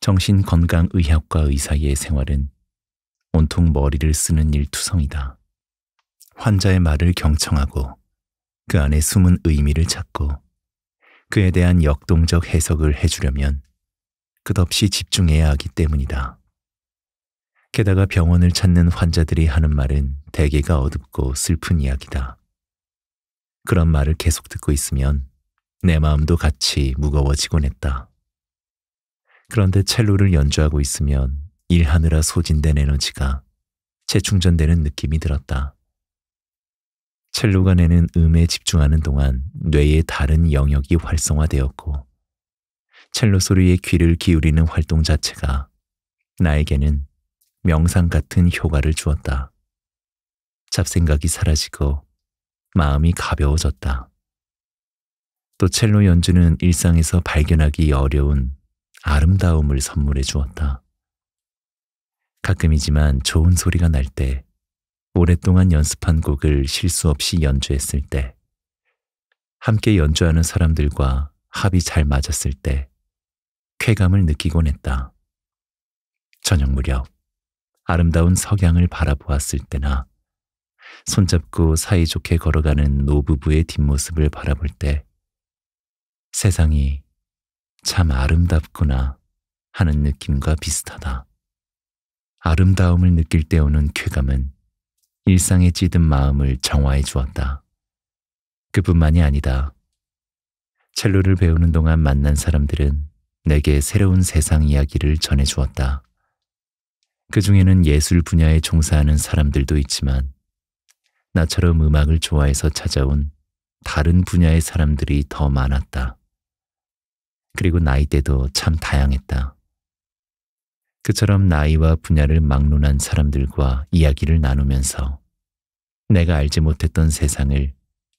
정신건강의학과 의사의 생활은 온통 머리를 쓰는 일투성이다. 환자의 말을 경청하고 그 안에 숨은 의미를 찾고 그에 대한 역동적 해석을 해주려면 끝없이 집중해야 하기 때문이다. 게다가 병원을 찾는 환자들이 하는 말은 대개가 어둡고 슬픈 이야기다. 그런 말을 계속 듣고 있으면 내 마음도 같이 무거워지곤 했다. 그런데 첼로를 연주하고 있으면 일하느라 소진된 에너지가 재충전되는 느낌이 들었다. 첼로가 내는 음에 집중하는 동안 뇌의 다른 영역이 활성화되었고 첼로 소리에 귀를 기울이는 활동 자체가 나에게는 명상 같은 효과를 주었다. 잡생각이 사라지고 마음이 가벼워졌다. 또 첼로 연주는 일상에서 발견하기 어려운 아름다움을 선물해 주었다. 가끔이지만 좋은 소리가 날 때, 오랫동안 연습한 곡을 실수 없이 연주했을 때, 함께 연주하는 사람들과 합이 잘 맞았을 때, 쾌감을 느끼곤 했다. 저녁 무렵, 아름다운 석양을 바라보았을 때나 손잡고 사이좋게 걸어가는 노부부의 뒷모습을 바라볼 때 세상이 참 아름답구나 하는 느낌과 비슷하다. 아름다움을 느낄 때 오는 쾌감은 일상에 찌든 마음을 정화해 주었다. 그뿐만이 아니다. 첼로를 배우는 동안 만난 사람들은 내게 새로운 세상 이야기를 전해 주었다. 그 중에는 예술 분야에 종사하는 사람들도 있지만 나처럼 음악을 좋아해서 찾아온 다른 분야의 사람들이 더 많았다. 그리고 나이대도 참 다양했다. 그처럼 나이와 분야를 막론한 사람들과 이야기를 나누면서 내가 알지 못했던 세상을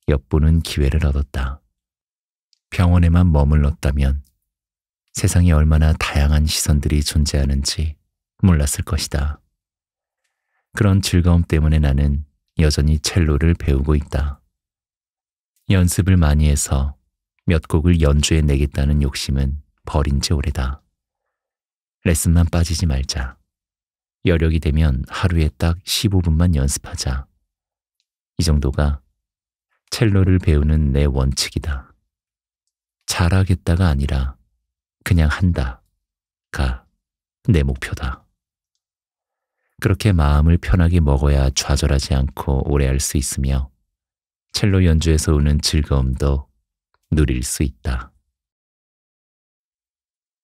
엿보는 기회를 얻었다. 병원에만 머물렀다면 세상에 얼마나 다양한 시선들이 존재하는지 몰랐을 것이다. 그런 즐거움 때문에 나는 여전히 첼로를 배우고 있다. 연습을 많이 해서 몇 곡을 연주해 내겠다는 욕심은 버린 지 오래다. 레슨만 빠지지 말자. 여력이 되면 하루에 딱 15분만 연습하자. 이 정도가 첼로를 배우는 내 원칙이다. 잘하겠다가 아니라 그냥 한다가 내 목표다. 그렇게 마음을 편하게 먹어야 좌절하지 않고 오래 할 수 있으며 첼로 연주에서 오는 즐거움도 누릴 수 있다.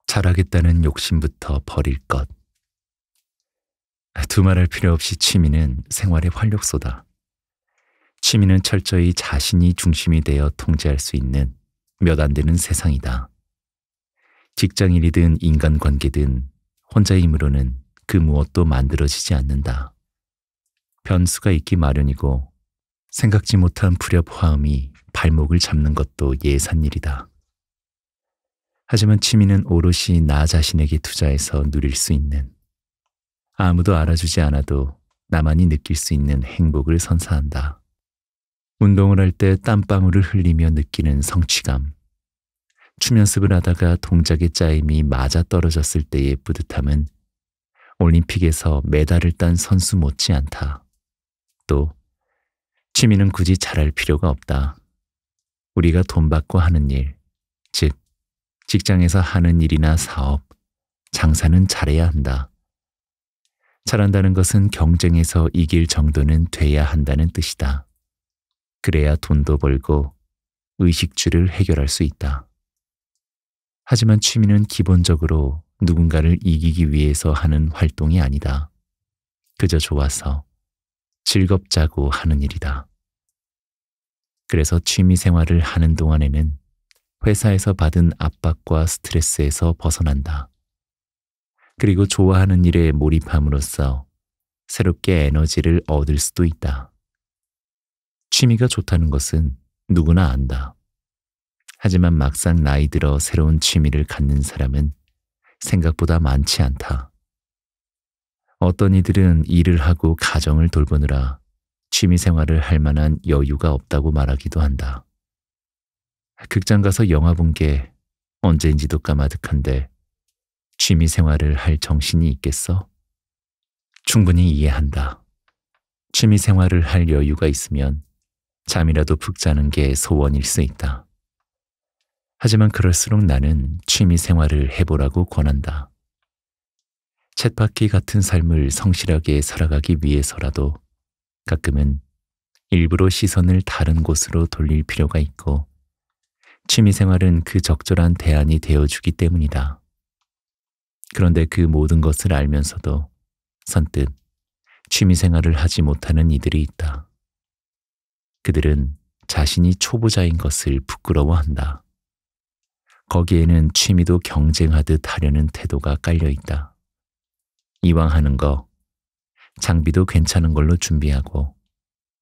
잘하겠다는 욕심부터 버릴 것. 두말할 필요 없이 취미는 생활의 활력소다. 취미는 철저히 자신이 중심이 되어 통제할 수 있는 몇 안 되는 세상이다. 직장일이든 인간관계든 혼자 힘으로는 그 무엇도 만들어지지 않는다. 변수가 있기 마련이고 생각지 못한 불협화음이 발목을 잡는 것도 예산일이다. 하지만 취미는 오롯이 나 자신에게 투자해서 누릴 수 있는 아무도 알아주지 않아도 나만이 느낄 수 있는 행복을 선사한다. 운동을 할 때 땀방울을 흘리며 느끼는 성취감. 춤 연습을 하다가 동작의 짜임이 맞아 떨어졌을 때의 뿌듯함은 올림픽에서 메달을 딴 선수 못지않다. 또 취미는 굳이 잘할 필요가 없다. 우리가 돈 받고 하는 일, 즉 직장에서 하는 일이나 사업, 장사는 잘해야 한다. 잘한다는 것은 경쟁에서 이길 정도는 돼야 한다는 뜻이다. 그래야 돈도 벌고 의식주를 해결할 수 있다. 하지만 취미는 기본적으로 누군가를 이기기 위해서 하는 활동이 아니다. 그저 좋아서 즐겁자고 하는 일이다. 그래서 취미 생활을 하는 동안에는 회사에서 받은 압박과 스트레스에서 벗어난다. 그리고 좋아하는 일에 몰입함으로써 새롭게 에너지를 얻을 수도 있다. 취미가 좋다는 것은 누구나 안다. 하지만 막상 나이 들어 새로운 취미를 갖는 사람은 생각보다 많지 않다. 어떤 이들은 일을 하고 가정을 돌보느라 취미 생활을 할 만한 여유가 없다고 말하기도 한다. 극장 가서 영화 본 게 언제인지도 까마득한데 취미 생활을 할 정신이 있겠어? 충분히 이해한다. 취미 생활을 할 여유가 있으면 잠이라도 푹 자는 게 소원일 수 있다. 하지만 그럴수록 나는 취미 생활을 해보라고 권한다. 챗바퀴 같은 삶을 성실하게 살아가기 위해서라도 가끔은 일부러 시선을 다른 곳으로 돌릴 필요가 있고 취미 생활은 그 적절한 대안이 되어주기 때문이다. 그런데 그 모든 것을 알면서도 선뜻 취미 생활을 하지 못하는 이들이 있다. 그들은 자신이 초보자인 것을 부끄러워한다. 거기에는 취미도 경쟁하듯 하려는 태도가 깔려 있다. 이왕 하는 거 장비도 괜찮은 걸로 준비하고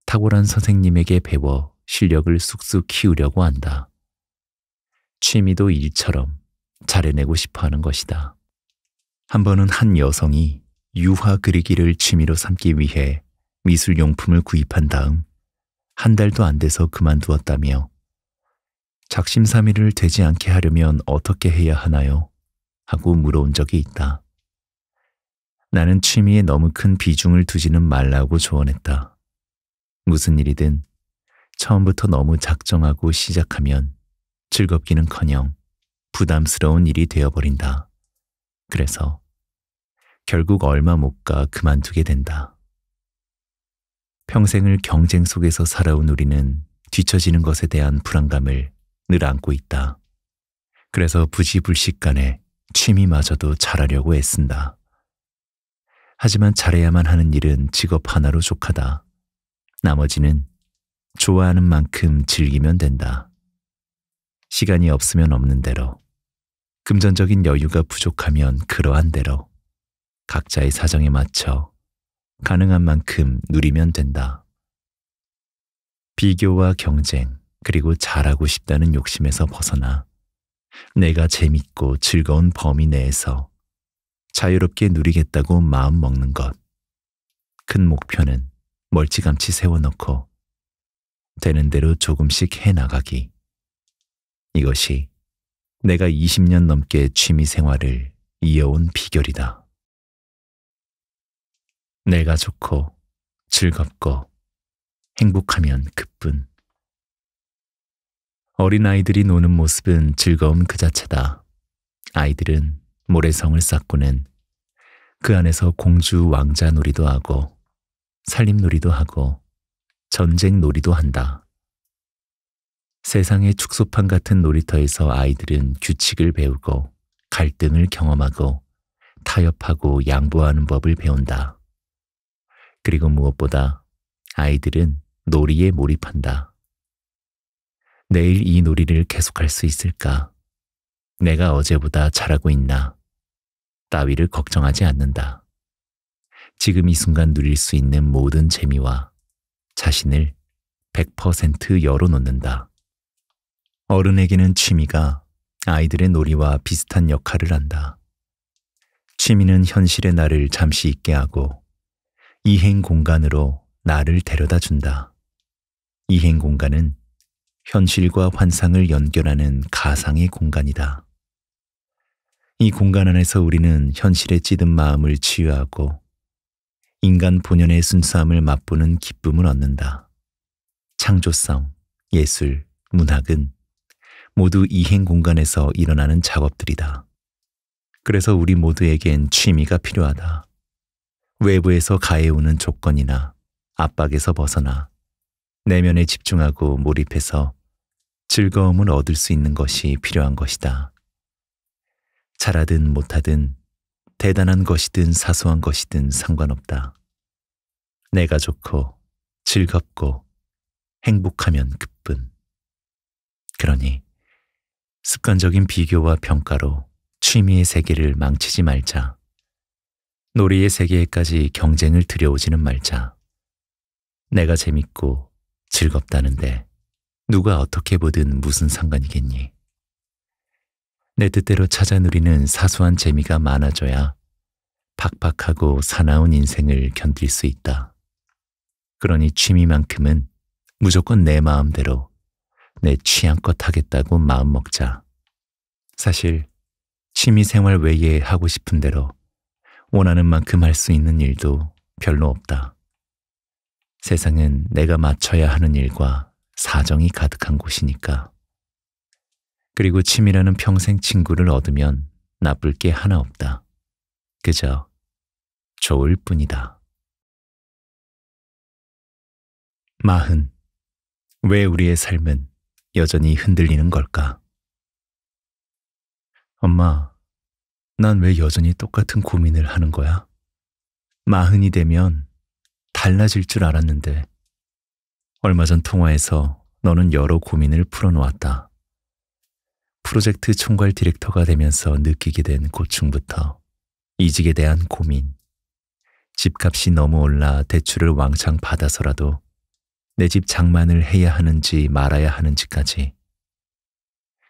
탁월한 선생님에게 배워 실력을 쑥쑥 키우려고 한다. 취미도 일처럼 잘해내고 싶어 하는 것이다. 한 번은 한 여성이 유화 그리기를 취미로 삼기 위해 미술용품을 구입한 다음 한 달도 안 돼서 그만두었다며 작심삼일을 되지 않게 하려면 어떻게 해야 하나요? 하고 물어온 적이 있다. 나는 취미에 너무 큰 비중을 두지는 말라고 조언했다. 무슨 일이든 처음부터 너무 작정하고 시작하면 즐겁기는커녕 부담스러운 일이 되어버린다. 그래서 결국 얼마 못 가 그만두게 된다. 평생을 경쟁 속에서 살아온 우리는 뒤처지는 것에 대한 불안감을 늘 안고 있다. 그래서 부지불식간에 취미마저도 잘하려고 애쓴다. 하지만 잘해야만 하는 일은 직업 하나로 족하다. 나머지는 좋아하는 만큼 즐기면 된다. 시간이 없으면 없는 대로, 금전적인 여유가 부족하면 그러한 대로, 각자의 사정에 맞춰 가능한 만큼 누리면 된다. 비교와 경쟁, 그리고 잘하고 싶다는 욕심에서 벗어나 내가 재밌고 즐거운 범위 내에서 자유롭게 누리겠다고 마음 먹는 것. 큰 목표는 멀찌감치 세워놓고 되는 대로 조금씩 해나가기. 이것이 내가 20년 넘게 취미 생활을 이어온 비결이다. 내가 좋고 즐겁고 행복하면 그뿐. 어린아이들이 노는 모습은 즐거움 그 자체다. 아이들은 모래성을 쌓고는 그 안에서 공주 왕자 놀이도 하고 살림 놀이도 하고 전쟁 놀이도 한다. 세상의 축소판 같은 놀이터에서 아이들은 규칙을 배우고 갈등을 경험하고 타협하고 양보하는 법을 배운다. 그리고 무엇보다 아이들은 놀이에 몰입한다. 내일 이 놀이를 계속할 수 있을까? 내가 어제보다 잘하고 있나? 따위를 걱정하지 않는다. 지금 이 순간 누릴 수 있는 모든 재미와 자신을 100% 열어놓는다. 어른에게는 취미가 아이들의 놀이와 비슷한 역할을 한다. 취미는 현실의 나를 잠시 잊게 하고 이행 공간으로 나를 데려다 준다. 이행 공간은 현실과 환상을 연결하는 가상의 공간이다. 이 공간 안에서 우리는 현실에 찌든 마음을 치유하고 인간 본연의 순수함을 맛보는 기쁨을 얻는다. 창조성, 예술, 문학은 모두 이행 공간에서 일어나는 작업들이다. 그래서 우리 모두에겐 취미가 필요하다. 외부에서 가해오는 조건이나 압박에서 벗어나 내면에 집중하고 몰입해서 즐거움을 얻을 수 있는 것이 필요한 것이다. 잘하든 못하든 대단한 것이든 사소한 것이든 상관없다. 내가 좋고 즐겁고 행복하면 그뿐. 그러니 습관적인 비교와 평가로 취미의 세계를 망치지 말자. 놀이의 세계에까지 경쟁을 들여오지는 말자. 내가 재밌고 즐겁다는데 누가 어떻게 보든 무슨 상관이겠니? 내 뜻대로 찾아 누리는 사소한 재미가 많아져야 박박하고 사나운 인생을 견딜 수 있다. 그러니 취미만큼은 무조건 내 마음대로 내 취향껏 하겠다고 마음 먹자. 사실 취미 생활 외에 하고 싶은 대로 원하는 만큼 할 수 있는 일도 별로 없다. 세상은 내가 맞춰야 하는 일과 사정이 가득한 곳이니까. 그리고 침이라는 평생 친구를 얻으면 나쁠 게 하나 없다. 그저 좋을 뿐이다. 마흔. 왜 우리의 삶은 여전히 흔들리는 걸까? 엄마, 난 왜 여전히 똑같은 고민을 하는 거야? 마흔이 되면 달라질 줄 알았는데 얼마 전 통화에서 너는 여러 고민을 풀어놓았다. 프로젝트 총괄 디렉터가 되면서 느끼게 된 고충부터 이직에 대한 고민, 집값이 너무 올라 대출을 왕창 받아서라도 내 집 장만을 해야 하는지 말아야 하는지까지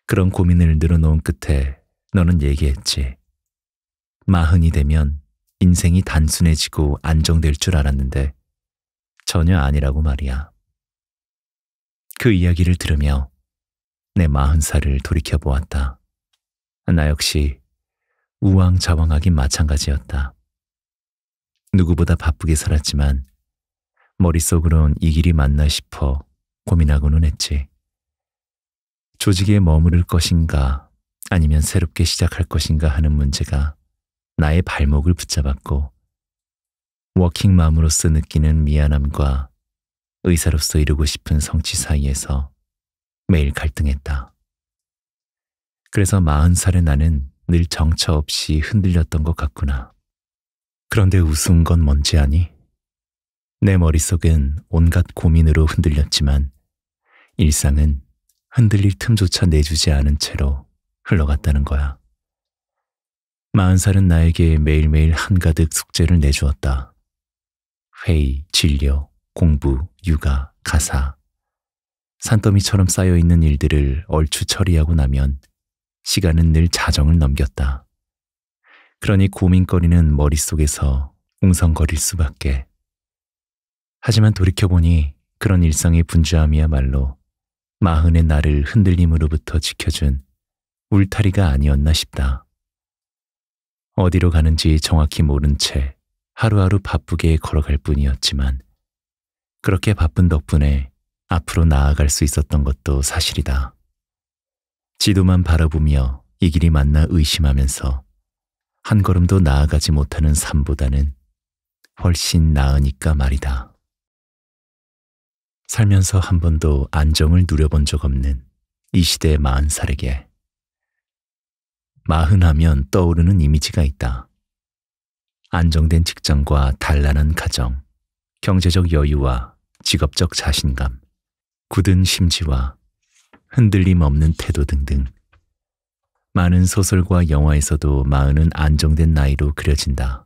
그런 고민을 늘어놓은 끝에 너는 얘기했지. 마흔이 되면 인생이 단순해지고 안정될 줄 알았는데 전혀 아니라고 말이야. 그 이야기를 들으며 내 마흔 살을 돌이켜 보았다. 나 역시 우왕좌왕하긴 마찬가지였다. 누구보다 바쁘게 살았지만 머릿속으론 이 길이 맞나 싶어 고민하고는 했지. 조직에 머무를 것인가 아니면 새롭게 시작할 것인가 하는 문제가 나의 발목을 붙잡았고 워킹맘으로서 느끼는 미안함과 의사로서 이루고 싶은 성취 사이에서 매일 갈등했다. 그래서 마흔 살의 나는 늘 정처 없이 흔들렸던 것 같구나. 그런데 우스운 건 뭔지 아니? 내 머릿속은 온갖 고민으로 흔들렸지만 일상은 흔들릴 틈조차 내주지 않은 채로 흘러갔다는 거야. 마흔 살은 나에게 매일매일 한가득 숙제를 내주었다. 회의, 진료, 공부, 육아, 가사, 산더미처럼 쌓여있는 일들을 얼추 처리하고 나면 시간은 늘 자정을 넘겼다. 그러니 고민거리는 머릿속에서 웅성거릴 수밖에. 하지만 돌이켜보니 그런 일상의 분주함이야말로 마흔의 나를 흔들림으로부터 지켜준 울타리가 아니었나 싶다. 어디로 가는지 정확히 모른 채 하루하루 바쁘게 걸어갈 뿐이었지만 그렇게 바쁜 덕분에 앞으로 나아갈 수 있었던 것도 사실이다. 지도만 바라보며 이 길이 맞나 의심하면서 한 걸음도 나아가지 못하는 삶보다는 훨씬 나으니까 말이다. 살면서 한 번도 안정을 누려본 적 없는 이 시대의 마흔 살에게 마흔 하면 떠오르는 이미지가 있다. 안정된 직장과 단란한 가정, 경제적 여유와 직업적 자신감, 굳은 심지와 흔들림 없는 태도 등등 많은 소설과 영화에서도 마흔은 안정된 나이로 그려진다.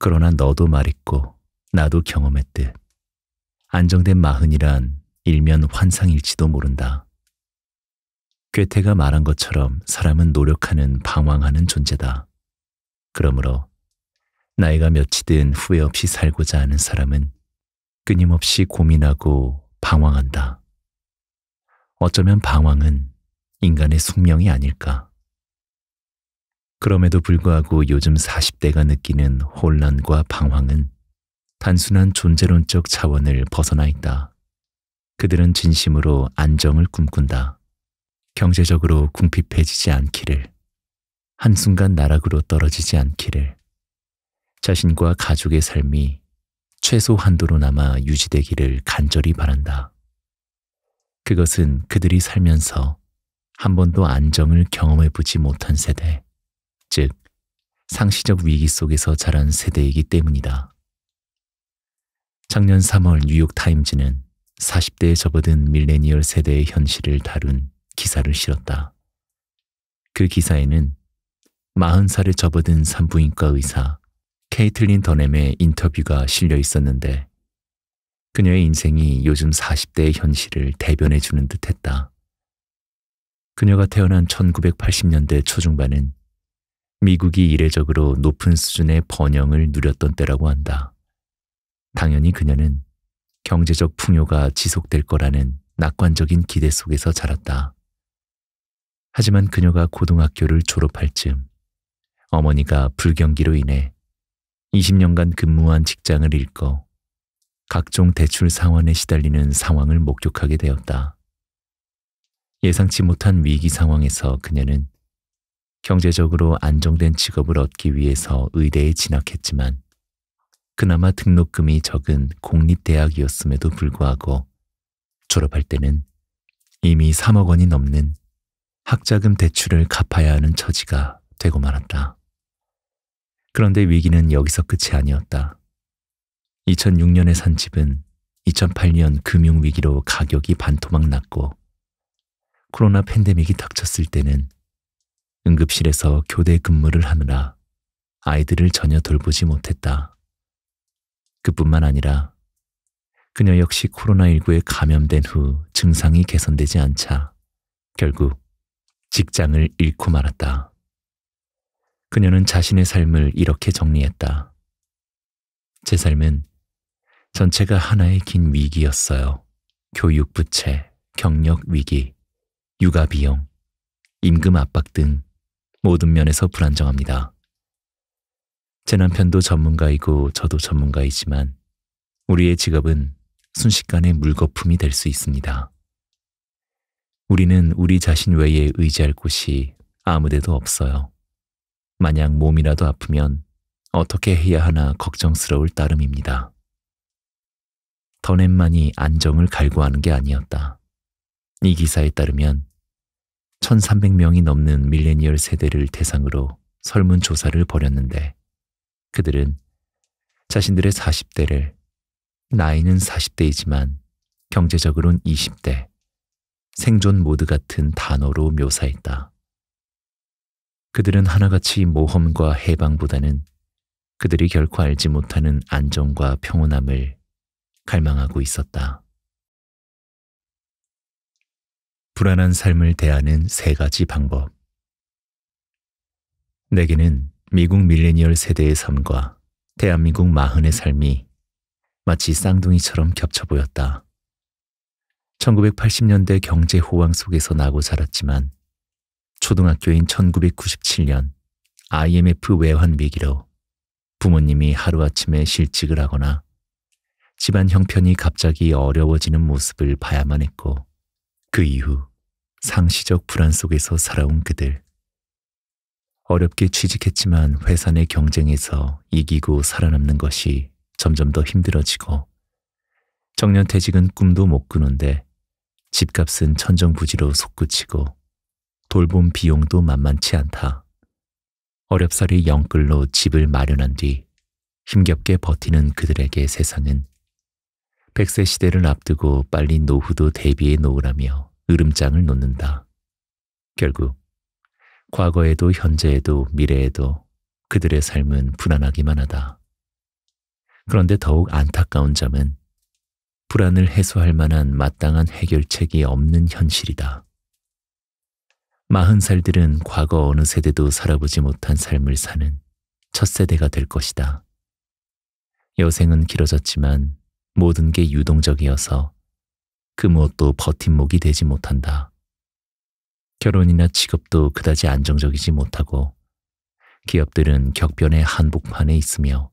그러나 너도 말했고 나도 경험했듯 안정된 마흔이란 일면 환상일지도 모른다. 괴테가 말한 것처럼 사람은 노력하는 방황하는 존재다. 그러므로 나이가 몇이든 후회 없이 살고자 하는 사람은 끊임없이 고민하고 방황한다. 어쩌면 방황은 인간의 숙명이 아닐까. 그럼에도 불구하고 요즘 40대가 느끼는 혼란과 방황은 단순한 존재론적 차원을 벗어나 있다. 그들은 진심으로 안정을 꿈꾼다. 경제적으로 궁핍해지지 않기를, 한순간 나락으로 떨어지지 않기를, 자신과 가족의 삶이 최소 한도로나마 유지되기를 간절히 바란다. 그것은 그들이 살면서 한 번도 안정을 경험해보지 못한 세대, 즉 상시적 위기 속에서 자란 세대이기 때문이다. 작년 3월 뉴욕타임즈는 40대에 접어든 밀레니얼 세대의 현실을 다룬 기사를 실었다. 그 기사에는 40살에 접어든 산부인과 의사 케이틀린 더넴의 인터뷰가 실려 있었는데 그녀의 인생이 요즘 40대의 현실을 대변해 주는 듯 했다. 그녀가 태어난 1980년대 초중반은 미국이 이례적으로 높은 수준의 번영을 누렸던 때라고 한다. 당연히 그녀는 경제적 풍요가 지속될 거라는 낙관적인 기대 속에서 자랐다. 하지만 그녀가 고등학교를 졸업할 즈음 어머니가 불경기로 인해 20년간 근무한 직장을 잃고 각종 대출 상환에 시달리는 상황을 목격하게 되었다. 예상치 못한 위기 상황에서 그녀는 경제적으로 안정된 직업을 얻기 위해서 의대에 진학했지만 그나마 등록금이 적은 공립대학이었음에도 불구하고 졸업할 때는 이미 3억 원이 넘는 학자금 대출을 갚아야 하는 처지가 되고 말았다. 그런데 위기는 여기서 끝이 아니었다. 2006년에 산 집은 2008년 금융위기로 가격이 반토막 났고 코로나 팬데믹이 닥쳤을 때는 응급실에서 교대 근무를 하느라 아이들을 전혀 돌보지 못했다. 그뿐만 아니라 그녀 역시 코로나19에 감염된 후 증상이 개선되지 않자 결국 직장을 잃고 말았다. 그녀는 자신의 삶을 이렇게 정리했다. 제 삶은 전체가 하나의 긴 위기였어요. 교육 부채, 경력 위기, 육아 비용, 임금 압박 등 모든 면에서 불안정합니다. 제 남편도 전문가이고 저도 전문가이지만 우리의 직업은 순식간에 물거품이 될 수 있습니다. 우리는 우리 자신 외에 의지할 곳이 아무데도 없어요. 만약 몸이라도 아프면 어떻게 해야 하나 걱정스러울 따름입니다. 더넷만이 안정을 갈구하는 게 아니었다. 이 기사에 따르면 1300명이 넘는 밀레니얼 세대를 대상으로 설문조사를 벌였는데 그들은 자신들의 40대를 나이는 40대이지만 경제적으론 20대, 생존 모드 같은 단어로 묘사했다. 그들은 하나같이 모험과 해방보다는 그들이 결코 알지 못하는 안정과 평온함을 갈망하고 있었다. 불안한 삶을 대하는 세 가지 방법. 내게는 미국 밀레니얼 세대의 삶과 대한민국 마흔의 삶이 마치 쌍둥이처럼 겹쳐 보였다. 1980년대 경제 호황 속에서 나고 자랐지만 초등학교인 1997년 IMF 외환 위기로 부모님이 하루아침에 실직을 하거나 집안 형편이 갑자기 어려워지는 모습을 봐야만 했고 그 이후 상시적 불안 속에서 살아온 그들. 어렵게 취직했지만 회사 내 경쟁에서 이기고 살아남는 것이 점점 더 힘들어지고 정년퇴직은 꿈도 못 꾸는데 집값은 천정부지로 솟구치고 돌봄 비용도 만만치 않다. 어렵사리 영끌로 집을 마련한 뒤 힘겹게 버티는 그들에게 세상은 백세 시대를 앞두고 빨리 노후도 대비해 놓으라며 으름장을 놓는다. 결국 과거에도 현재에도 미래에도 그들의 삶은 불안하기만 하다. 그런데 더욱 안타까운 점은 불안을 해소할 만한 마땅한 해결책이 없는 현실이다. 마흔 살들은 과거 어느 세대도 살아보지 못한 삶을 사는 첫 세대가 될 것이다. 여생은 길어졌지만 모든 게 유동적이어서 그 무엇도 버팀목이 되지 못한다. 결혼이나 직업도 그다지 안정적이지 못하고 기업들은 격변의 한복판에 있으며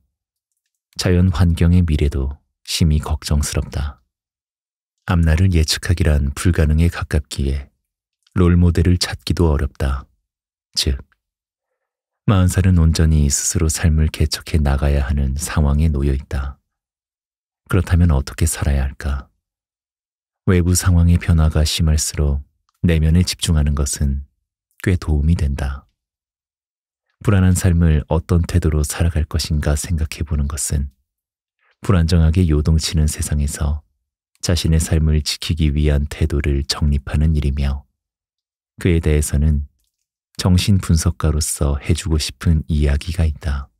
자연 환경의 미래도 심히 걱정스럽다. 앞날을 예측하기란 불가능에 가깝기에 롤모델을 찾기도 어렵다. 즉, 마흔 살은 온전히 스스로 삶을 개척해 나가야 하는 상황에 놓여 있다. 그렇다면 어떻게 살아야 할까? 외부 상황의 변화가 심할수록 내면에 집중하는 것은 꽤 도움이 된다. 불안한 삶을 어떤 태도로 살아갈 것인가 생각해 보는 것은 불안정하게 요동치는 세상에서 자신의 삶을 지키기 위한 태도를 정립하는 일이며 그에 대해서는 정신분석가로서 해주고 싶은 이야기가 있다.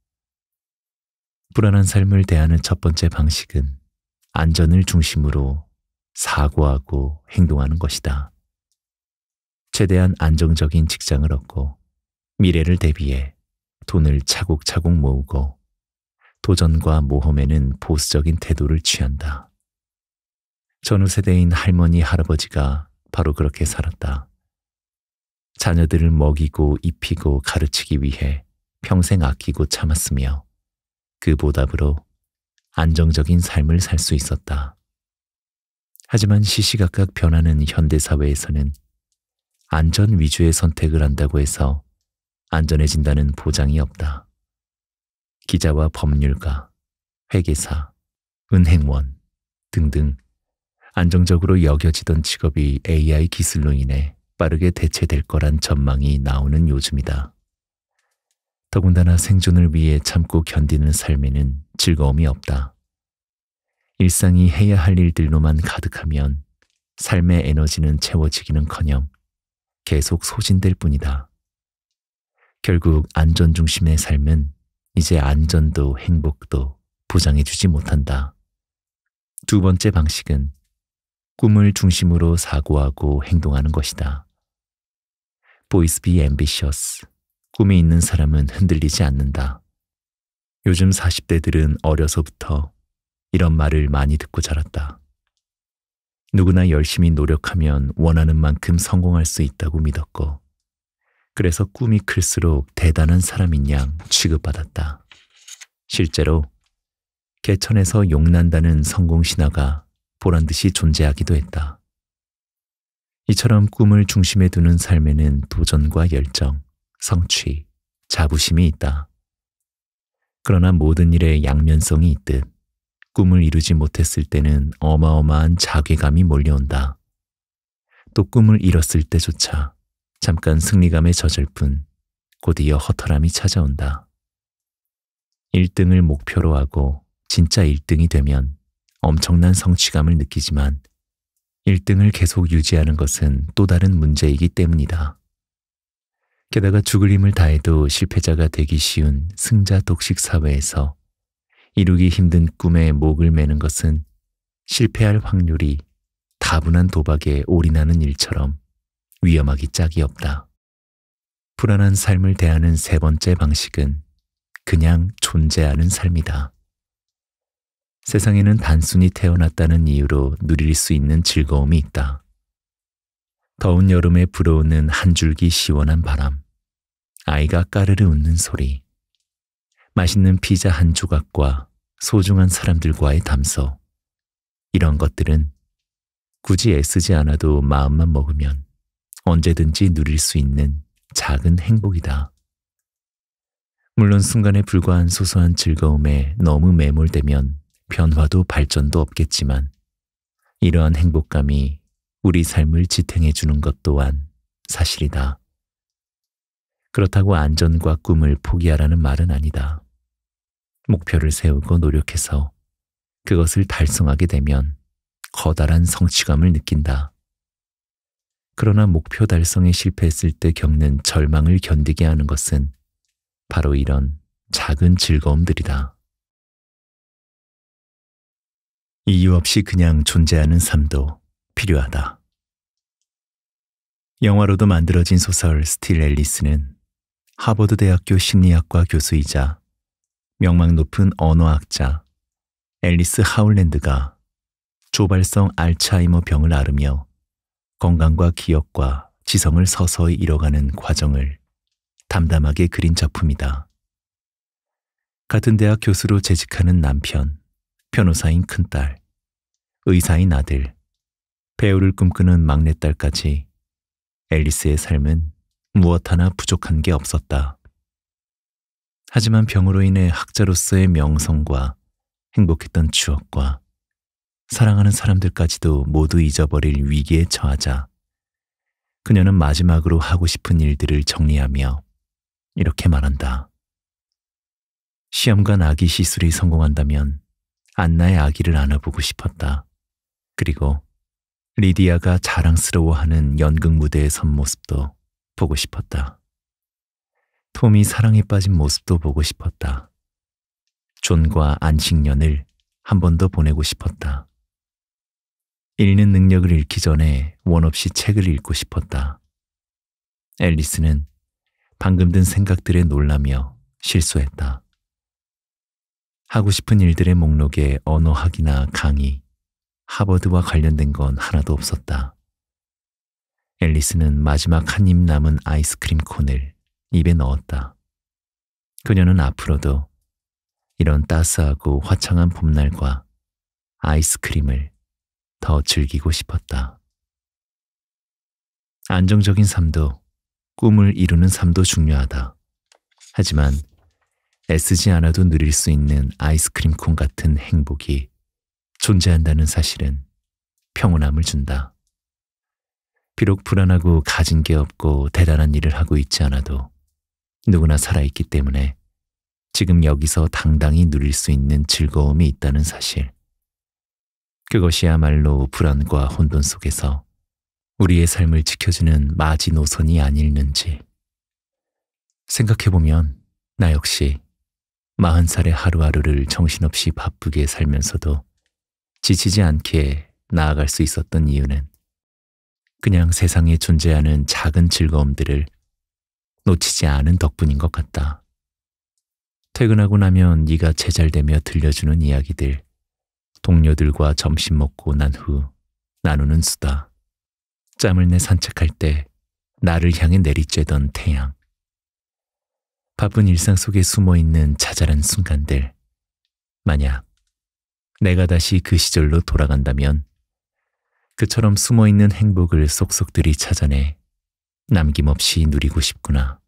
불안한 삶을 대하는 첫 번째 방식은 안전을 중심으로 사고하고 행동하는 것이다. 최대한 안정적인 직장을 얻고 미래를 대비해 돈을 차곡차곡 모으고 도전과 모험에는 보수적인 태도를 취한다. 전후 세대인 할머니, 할아버지가 바로 그렇게 살았다. 자녀들을 먹이고 입히고 가르치기 위해 평생 아끼고 참았으며 그 보답으로 안정적인 삶을 살 수 있었다. 하지만 시시각각 변하는 현대사회에서는 안전 위주의 선택을 한다고 해서 안전해진다는 보장이 없다. 기자와 법률가, 회계사, 은행원 등등 안정적으로 여겨지던 직업이 AI 기술로 인해 빠르게 대체될 거란 전망이 나오는 요즘이다. 더군다나 생존을 위해 참고 견디는 삶에는 즐거움이 없다. 일상이 해야 할 일들로만 가득하면 삶의 에너지는 채워지기는커녕 계속 소진될 뿐이다. 결국 안전 중심의 삶은 이제 안전도 행복도 보장해주지 못한다. 두 번째 방식은 꿈을 중심으로 사고하고 행동하는 것이다. 보이스비 앰비셔스. 꿈이 있는 사람은 흔들리지 않는다. 요즘 40대들은 어려서부터 이런 말을 많이 듣고 자랐다. 누구나 열심히 노력하면 원하는 만큼 성공할 수 있다고 믿었고, 그래서 꿈이 클수록 대단한 사람인 양 취급받았다. 실제로 개천에서 용난다는 성공 신화가 보란 듯이 존재하기도 했다. 이처럼 꿈을 중심에 두는 삶에는 도전과 열정, 성취, 자부심이 있다. 그러나 모든 일에 양면성이 있듯 꿈을 이루지 못했을 때는 어마어마한 자괴감이 몰려온다. 또 꿈을 잃었을 때조차 잠깐 승리감에 젖을 뿐 곧이어 허탈함이 찾아온다. 1등을 목표로 하고 진짜 1등이 되면 엄청난 성취감을 느끼지만 1등을 계속 유지하는 것은 또 다른 문제이기 때문이다. 게다가 죽을 힘을 다해도 실패자가 되기 쉬운 승자 독식 사회에서 이루기 힘든 꿈에 목을 매는 것은 실패할 확률이 다분한 도박에 올인하는 일처럼 위험하기 짝이 없다. 불안한 삶을 대하는 세 번째 방식은 그냥 존재하는 삶이다. 세상에는 단순히 태어났다는 이유로 누릴 수 있는 즐거움이 있다. 더운 여름에 불어오는 한 줄기 시원한 바람, 아이가 까르르 웃는 소리, 맛있는 피자 한 조각과 소중한 사람들과의 담소, 이런 것들은 굳이 애쓰지 않아도 마음만 먹으면 언제든지 누릴 수 있는 작은 행복이다. 물론 순간에 불과한 소소한 즐거움에 너무 매몰되면 변화도 발전도 없겠지만 이러한 행복감이 우리 삶을 지탱해 주는 것 또한 사실이다. 그렇다고 안전과 꿈을 포기하라는 말은 아니다. 목표를 세우고 노력해서 그것을 달성하게 되면 커다란 성취감을 느낀다. 그러나 목표 달성에 실패했을 때 겪는 절망을 견디게 하는 것은 바로 이런 작은 즐거움들이다. 이유 없이 그냥 존재하는 삶도 필요하다. 영화로도 만들어진 소설 스틸 앨리스는 하버드 대학교 심리학과 교수이자 명망 높은 언어학자 앨리스 하울랜드가 조발성 알츠하이머 병을 앓으며 건강과 기억과 지성을 서서히 잃어가는 과정을 담담하게 그린 작품이다. 같은 대학 교수로 재직하는 남편 변호사인 큰딸, 의사인 아들, 배우를 꿈꾸는 막내딸까지 앨리스의 삶은 무엇 하나 부족한 게 없었다. 하지만 병으로 인해 학자로서의 명성과 행복했던 추억과 사랑하는 사람들까지도 모두 잊어버릴 위기에 처하자 그녀는 마지막으로 하고 싶은 일들을 정리하며 이렇게 말한다. 시험관 아기 시술이 성공한다면 안나의 아기를 안아보고 싶었다. 그리고 리디아가 자랑스러워하는 연극 무대에 선 모습도 보고 싶었다. 톰이 사랑에 빠진 모습도 보고 싶었다. 존과 안식년을 한 번 더 보내고 싶었다. 읽는 능력을 잃기 전에 원 없이 책을 읽고 싶었다. 앨리스는 방금 든 생각들에 놀라며 실수했다. 하고 싶은 일들의 목록에 언어학이나 강의, 하버드와 관련된 건 하나도 없었다. 앨리스는 마지막 한 입 남은 아이스크림 콘을 입에 넣었다. 그녀는 앞으로도 이런 따스하고 화창한 봄날과 아이스크림을 더 즐기고 싶었다. 안정적인 삶도 꿈을 이루는 삶도 중요하다. 하지만 애쓰지 않아도 누릴 수 있는 아이스크림 콘 같은 행복이 존재한다는 사실은 평온함을 준다. 비록 불안하고 가진 게 없고 대단한 일을 하고 있지 않아도 누구나 살아있기 때문에 지금 여기서 당당히 누릴 수 있는 즐거움이 있다는 사실. 그것이야말로 불안과 혼돈 속에서 우리의 삶을 지켜주는 마지노선이 아닐는지 생각해보면 나 역시 마흔 살의 하루하루를 정신없이 바쁘게 살면서도 지치지 않게 나아갈 수 있었던 이유는 그냥 세상에 존재하는 작은 즐거움들을 놓치지 않은 덕분인 것 같다. 퇴근하고 나면 네가 제잘되며 들려주는 이야기들, 동료들과 점심 먹고 난 후 나누는 수다, 짬을 내 산책할 때 나를 향해 내리쬐던 태양, 바쁜 일상 속에 숨어 있는 자잘한 순간들. 만약 내가 다시 그 시절로 돌아간다면 그처럼 숨어 있는 행복을 속속들이 찾아내 남김없이 누리고 싶구나.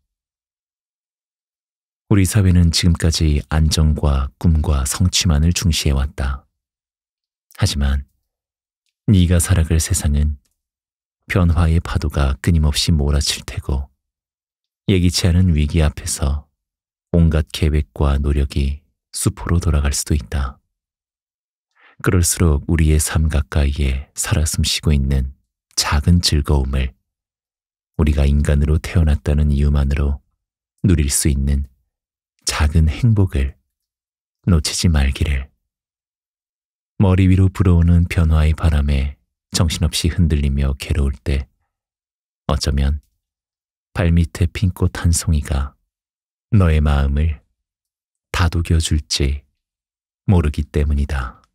우리 사회는 지금까지 안정과 꿈과 성취만을 중시해왔다. 하지만 네가 살아갈 세상은 변화의 파도가 끊임없이 몰아칠 테고 예기치 않은 위기 앞에서 온갖 계획과 노력이 수포로 돌아갈 수도 있다. 그럴수록 우리의 삶 가까이에 살아 숨쉬고 있는 작은 즐거움을 우리가 인간으로 태어났다는 이유만으로 누릴 수 있는 작은 행복을 놓치지 말기를. 머리 위로 불어오는 변화의 바람에 정신없이 흔들리며 괴로울 때 어쩌면 발밑에 핀 꽃 한 송이가 너의 마음을 다독여 줄지 모르기 때문이다.